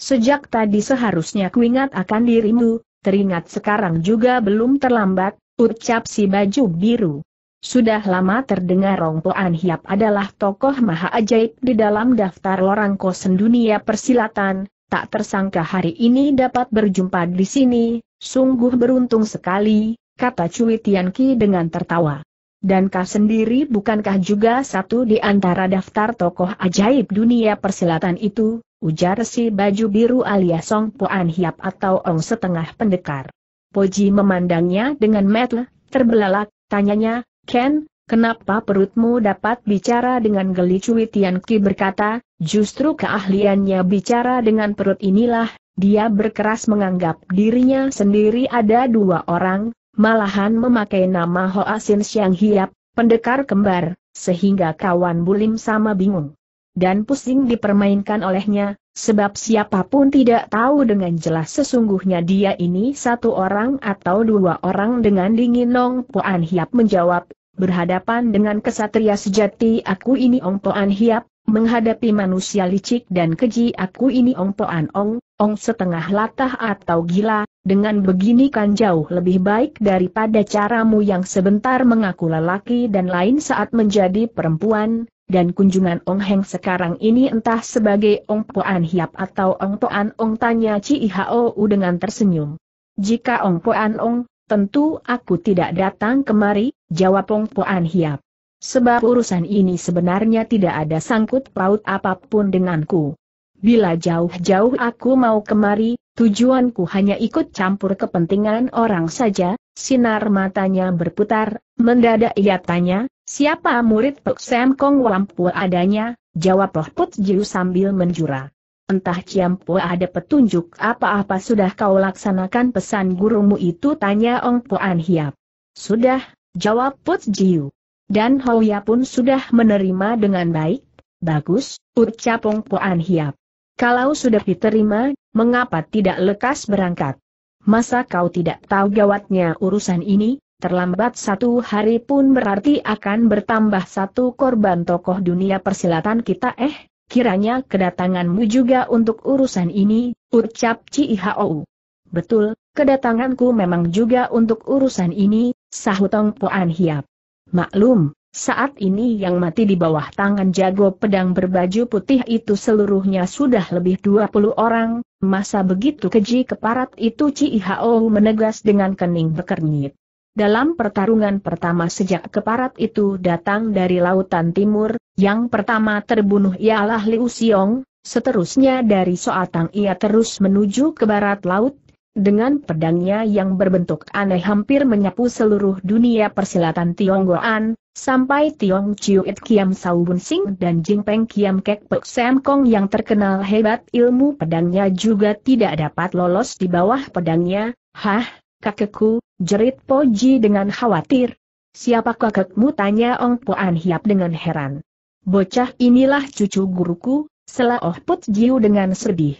Sejak tadi seharusnya kuingat akan dirimu, teringat sekarang juga belum terlambat, ucap si baju biru. Sudah lama terdengar Rongpoan Hiap adalah tokoh maha ajaib di dalam daftar orang kosen dunia persilatan, tak tersangka hari ini dapat berjumpa di sini, sungguh beruntung sekali, kata Cui Tianqi dengan tertawa. Dan kau sendiri bukankah juga satu di antara daftar tokoh ajaib dunia persilatan itu, ujar si baju biru alias Song Puan Hiap atau Ong setengah pendekar. Poji memandangnya dengan metel, terbelalak, tanyanya, Ken, kenapa perutmu dapat bicara dengan geli Cui Tian Ki berkata, justru keahliannya bicara dengan perut inilah, dia berkeras menganggap dirinya sendiri ada dua orang, malahan memakai nama Hoa Sin Siang Hiap, pendekar kembar, sehingga kawan Bulim sama bingung dan pusing dipermainkan olehnya, sebab siapapun tidak tahu dengan jelas sesungguhnya dia ini satu orang atau dua orang dengan dingin Nong Poan Hiap menjawab, berhadapan dengan kesatria sejati aku ini Ong Poan Hiap, menghadapi manusia licik dan keji aku ini Ong Poan Ong, Ong setengah latah atau gila, dengan begini kan jauh lebih baik daripada caramu yang sebentar mengaku lelaki dan lain saat menjadi perempuan, dan kunjungan Ong Heng sekarang ini entah sebagai Ong Poan Hiap atau Ong Poan Ong tanya Ci Hou dengan tersenyum. Jika Ong Poan Ong, tentu aku tidak datang kemari, jawab Ong Poan Hiap. Sebab urusan ini sebenarnya tidak ada sangkut paut apapun denganku. Bila jauh-jauh aku mau kemari, Tujuanku hanya ikut campur kepentingan orang saja, sinar matanya berputar, mendadak ia tanya, siapa murid Pek Sam Kong Wampu adanya, jawab Loh Put Jiu sambil menjura. Entah Ciampu ada petunjuk apa-apa sudah kau laksanakan pesan gurumu itu tanya Ong Puan Hiap. Sudah, jawab Put Jiu. Dan Ya pun sudah menerima dengan baik, bagus, ucap Ong Puan Hiap. Kalau sudah diterima, mengapa tidak lekas berangkat? Masa kau tidak tahu gawatnya urusan ini? Terlambat satu hari pun berarti akan bertambah satu korban tokoh dunia persilatan kita eh, kiranya kedatanganmu juga untuk urusan ini, ucap Cihou. Betul, kedatanganku memang juga untuk urusan ini, Sahutong Puan Hiap. Maklum, saat ini yang mati di bawah tangan jago pedang berbaju putih itu seluruhnya sudah lebih 20 orang, masa begitu keji keparat itu Ci menegas dengan kening berkernyit. Dalam pertarungan pertama sejak keparat itu datang dari lautan timur, yang pertama terbunuh ialah Liu Xiong, seterusnya dari Soatang ia terus menuju ke barat laut, dengan pedangnya yang berbentuk aneh hampir menyapu seluruh dunia persilatan Tionggoan, sampai Tiong Chiu It Kiam Sau Bun Sing dan Jing Peng Kiam Kek Pek Sam Kong yang terkenal hebat ilmu pedangnya juga tidak dapat lolos di bawah pedangnya. Hah, kakekku, jerit Po Ji dengan khawatir. Siapa kakekmu tanya Ong Puan Hiap dengan heran. Bocah inilah cucu guruku, selah Oh Put Jiu dengan sedih.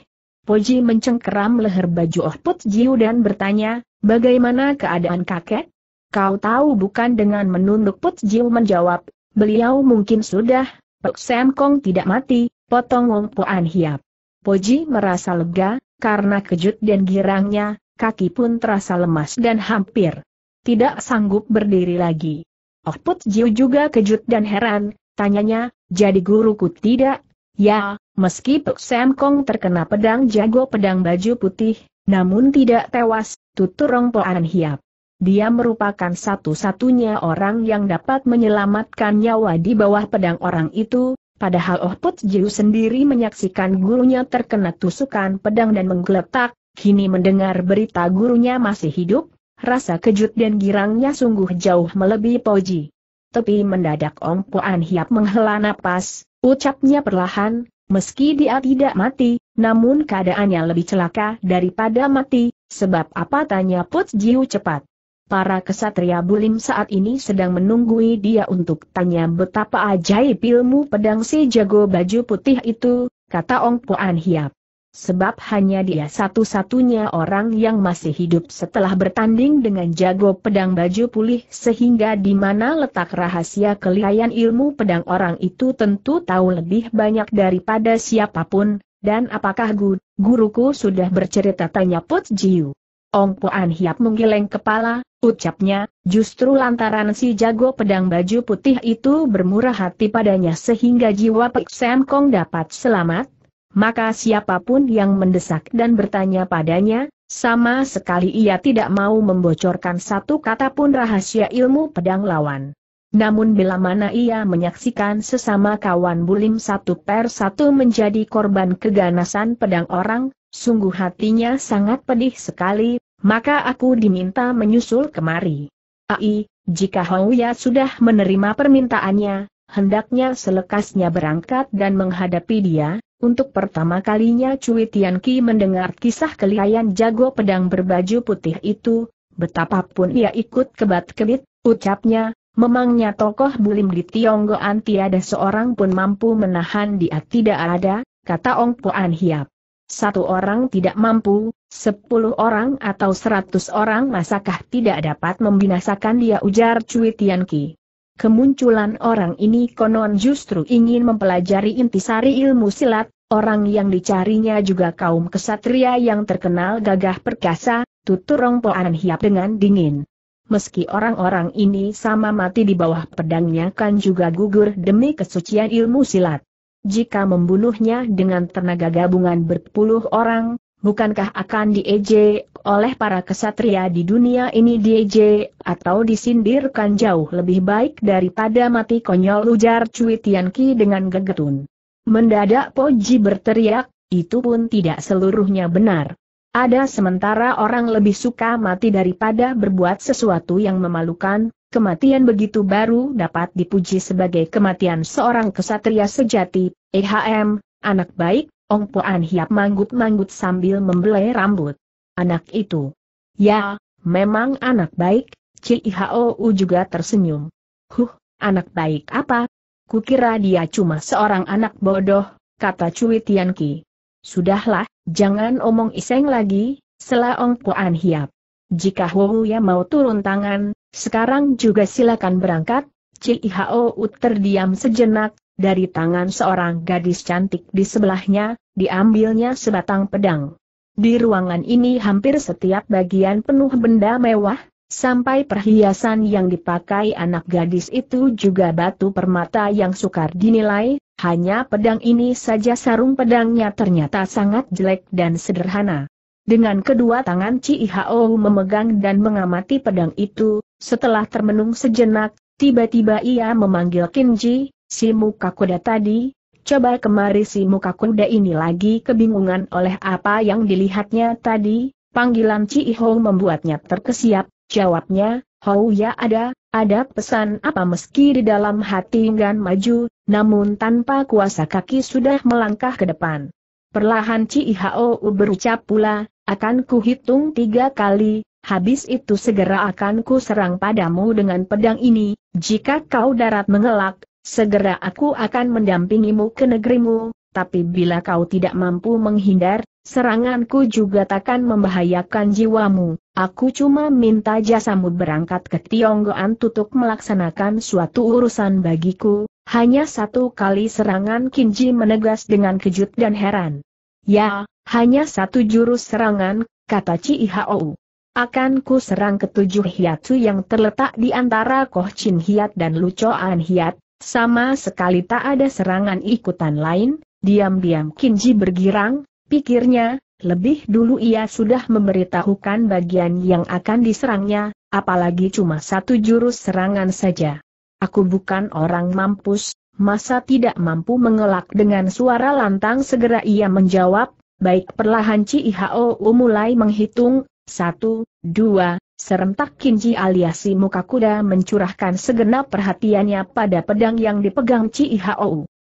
Poji mencengkeram leher baju Oh Put Jiu dan bertanya, bagaimana keadaan kakek? Kau tahu bukan dengan menunduk Put Jiu menjawab, beliau mungkin sudah, Pek Sam Kong tidak mati, potong Wong Puan Hiap. Poji merasa lega, karena kejut dan girangnya, kaki pun terasa lemas dan hampir tidak sanggup berdiri lagi. Oh Put Jiu juga kejut dan heran, tanyanya, jadi guruku tidak Ya, meski Pek Sam Kong terkena pedang jago pedang baju putih, namun tidak tewas, tutur Rong Poan Hiap. Dia merupakan satu-satunya orang yang dapat menyelamatkan nyawa di bawah pedang orang itu, padahal Oh Put Jiu sendiri menyaksikan gurunya terkena tusukan pedang dan menggeletak, kini mendengar berita gurunya masih hidup, rasa kejut dan girangnya sungguh jauh melebihi Poji. Tapi mendadak Ong Puan Hiap menghela napas, Ucapnya perlahan, meski dia tidak mati, namun keadaannya lebih celaka daripada mati, sebab apa tanya Put Jiu cepat. Para kesatria bulim saat ini sedang menunggui dia untuk tanya betapa ajaib ilmu pedang si jago baju putih itu, kata Ong Puan Hiap sebab hanya dia satu-satunya orang yang masih hidup setelah bertanding dengan jago pedang baju pulih sehingga di mana letak rahasia kelihayan ilmu pedang orang itu tentu tahu lebih banyak daripada siapapun, dan apakah gu, guruku sudah bercerita tanya Put Jiu. Ong Puan Hiap menggeleng kepala, ucapnya, justru lantaran si jago pedang baju putih itu bermurah hati padanya sehingga jiwa Pek Sam Kong dapat selamat, maka siapapun yang mendesak dan bertanya padanya, sama sekali ia tidak mau membocorkan satu kata pun rahasia ilmu pedang lawan. Namun bila mana ia menyaksikan sesama kawan bulim satu per satu menjadi korban keganasan pedang orang, sungguh hatinya sangat pedih sekali, maka aku diminta menyusul kemari. Ai, jika Houya sudah menerima permintaannya, hendaknya selekasnya berangkat dan menghadapi dia, untuk pertama kalinya Cui Tianqi mendengar kisah kelihayan jago pedang berbaju putih itu, betapapun ia ikut kebat-kebit, ucapnya, memangnya tokoh bulim di Tionggoan tiada seorang pun mampu menahan dia tidak ada, kata Ong An Hiap. Satu orang tidak mampu, sepuluh orang atau seratus orang masakah tidak dapat membinasakan dia ujar Cui Tianqi. Kemunculan orang ini konon justru ingin mempelajari intisari ilmu silat, Orang yang dicarinya juga kaum kesatria yang terkenal gagah perkasa, tutur Rongpoan Hiap dengan dingin. Meski orang-orang ini sama mati di bawah pedangnya kan juga gugur demi kesucian ilmu silat. Jika membunuhnya dengan tenaga gabungan berpuluh orang, bukankah akan dieje oleh para kesatria di dunia ini dieje atau disindirkan jauh lebih baik daripada mati konyol ujar Cui Tianqi dengan gegetun. Mendadak Poji berteriak, itu pun tidak seluruhnya benar. Ada sementara orang lebih suka mati daripada berbuat sesuatu yang memalukan, kematian begitu baru dapat dipuji sebagai kematian seorang kesatria sejati, EHM, anak baik, Ong Poan Hiap manggut-manggut sambil membelai rambut. Anak itu. Ya, memang anak baik, Cik Hou juga tersenyum. Huh, anak baik apa, Kukira dia cuma seorang anak bodoh, kata Cui Tianqi. Sudahlah, jangan omong iseng lagi, selaong Kuan Hiap. Jika Ya mau turun tangan, sekarang juga silakan berangkat. Cihao Ut terdiam sejenak, dari tangan seorang gadis cantik di sebelahnya, diambilnya sebatang pedang. Di ruangan ini hampir setiap bagian penuh benda mewah, Sampai perhiasan yang dipakai anak gadis itu juga batu permata yang sukar dinilai, hanya pedang ini saja sarung pedangnya ternyata sangat jelek dan sederhana. Dengan kedua tangan Ci Hao memegang dan mengamati pedang itu, setelah termenung sejenak, tiba-tiba ia memanggil Kinji, si muka kuda tadi, coba kemari si muka kuda ini lagi kebingungan oleh apa yang dilihatnya tadi, panggilan Ci Hao membuatnya terkesiap, Jawabnya, Hou ya ada, ada pesan apa meski di dalam hati enggan maju, namun tanpa kuasa kaki sudah melangkah ke depan. Perlahan Ci Hou berucap pula, akan kuhitung tiga kali, habis itu segera akan ku serang padamu dengan pedang ini, jika kau darat mengelak, segera aku akan mendampingimu ke negerimu, tapi bila kau tidak mampu menghindar, Seranganku juga takkan membahayakan jiwamu, aku cuma minta jasamu berangkat ke Tionggoan untuk melaksanakan suatu urusan bagiku, hanya satu kali serangan Kinji menegas dengan kejut dan heran. Ya, hanya satu jurus serangan, kata Ci Ihaou. Akan ku serang ketujuh hiatsu yang terletak di antara Koh Chin Hiat dan Lucoan Hiat, sama sekali tak ada serangan ikutan lain, diam-diam Kinji bergirang, Pikirnya, lebih dulu ia sudah memberitahukan bagian yang akan diserangnya, apalagi cuma satu jurus serangan saja. Aku bukan orang mampus, masa tidak mampu mengelak dengan suara lantang segera ia menjawab, baik perlahan Ci mulai menghitung, satu, dua, serentak Kinji aliasi muka kuda mencurahkan segenap perhatiannya pada pedang yang dipegang Ci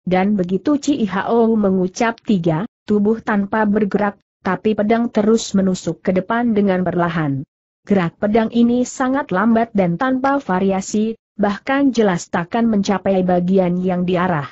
Dan begitu Ci mengucap tiga, tubuh tanpa bergerak, tapi pedang terus menusuk ke depan dengan perlahan. Gerak pedang ini sangat lambat dan tanpa variasi, bahkan jelas takkan mencapai bagian yang diarah.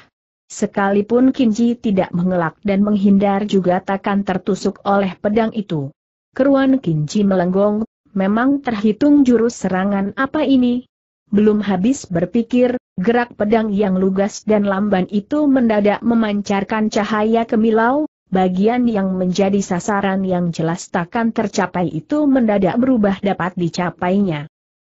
Sekalipun Kinji tidak mengelak dan menghindar juga takkan tertusuk oleh pedang itu. Keruan Kinji melenggong, memang terhitung jurus serangan apa ini? Belum habis berpikir, gerak pedang yang lugas dan lamban itu mendadak memancarkan cahaya kemilau, bagian yang menjadi sasaran yang jelas takkan tercapai itu mendadak berubah dapat dicapainya.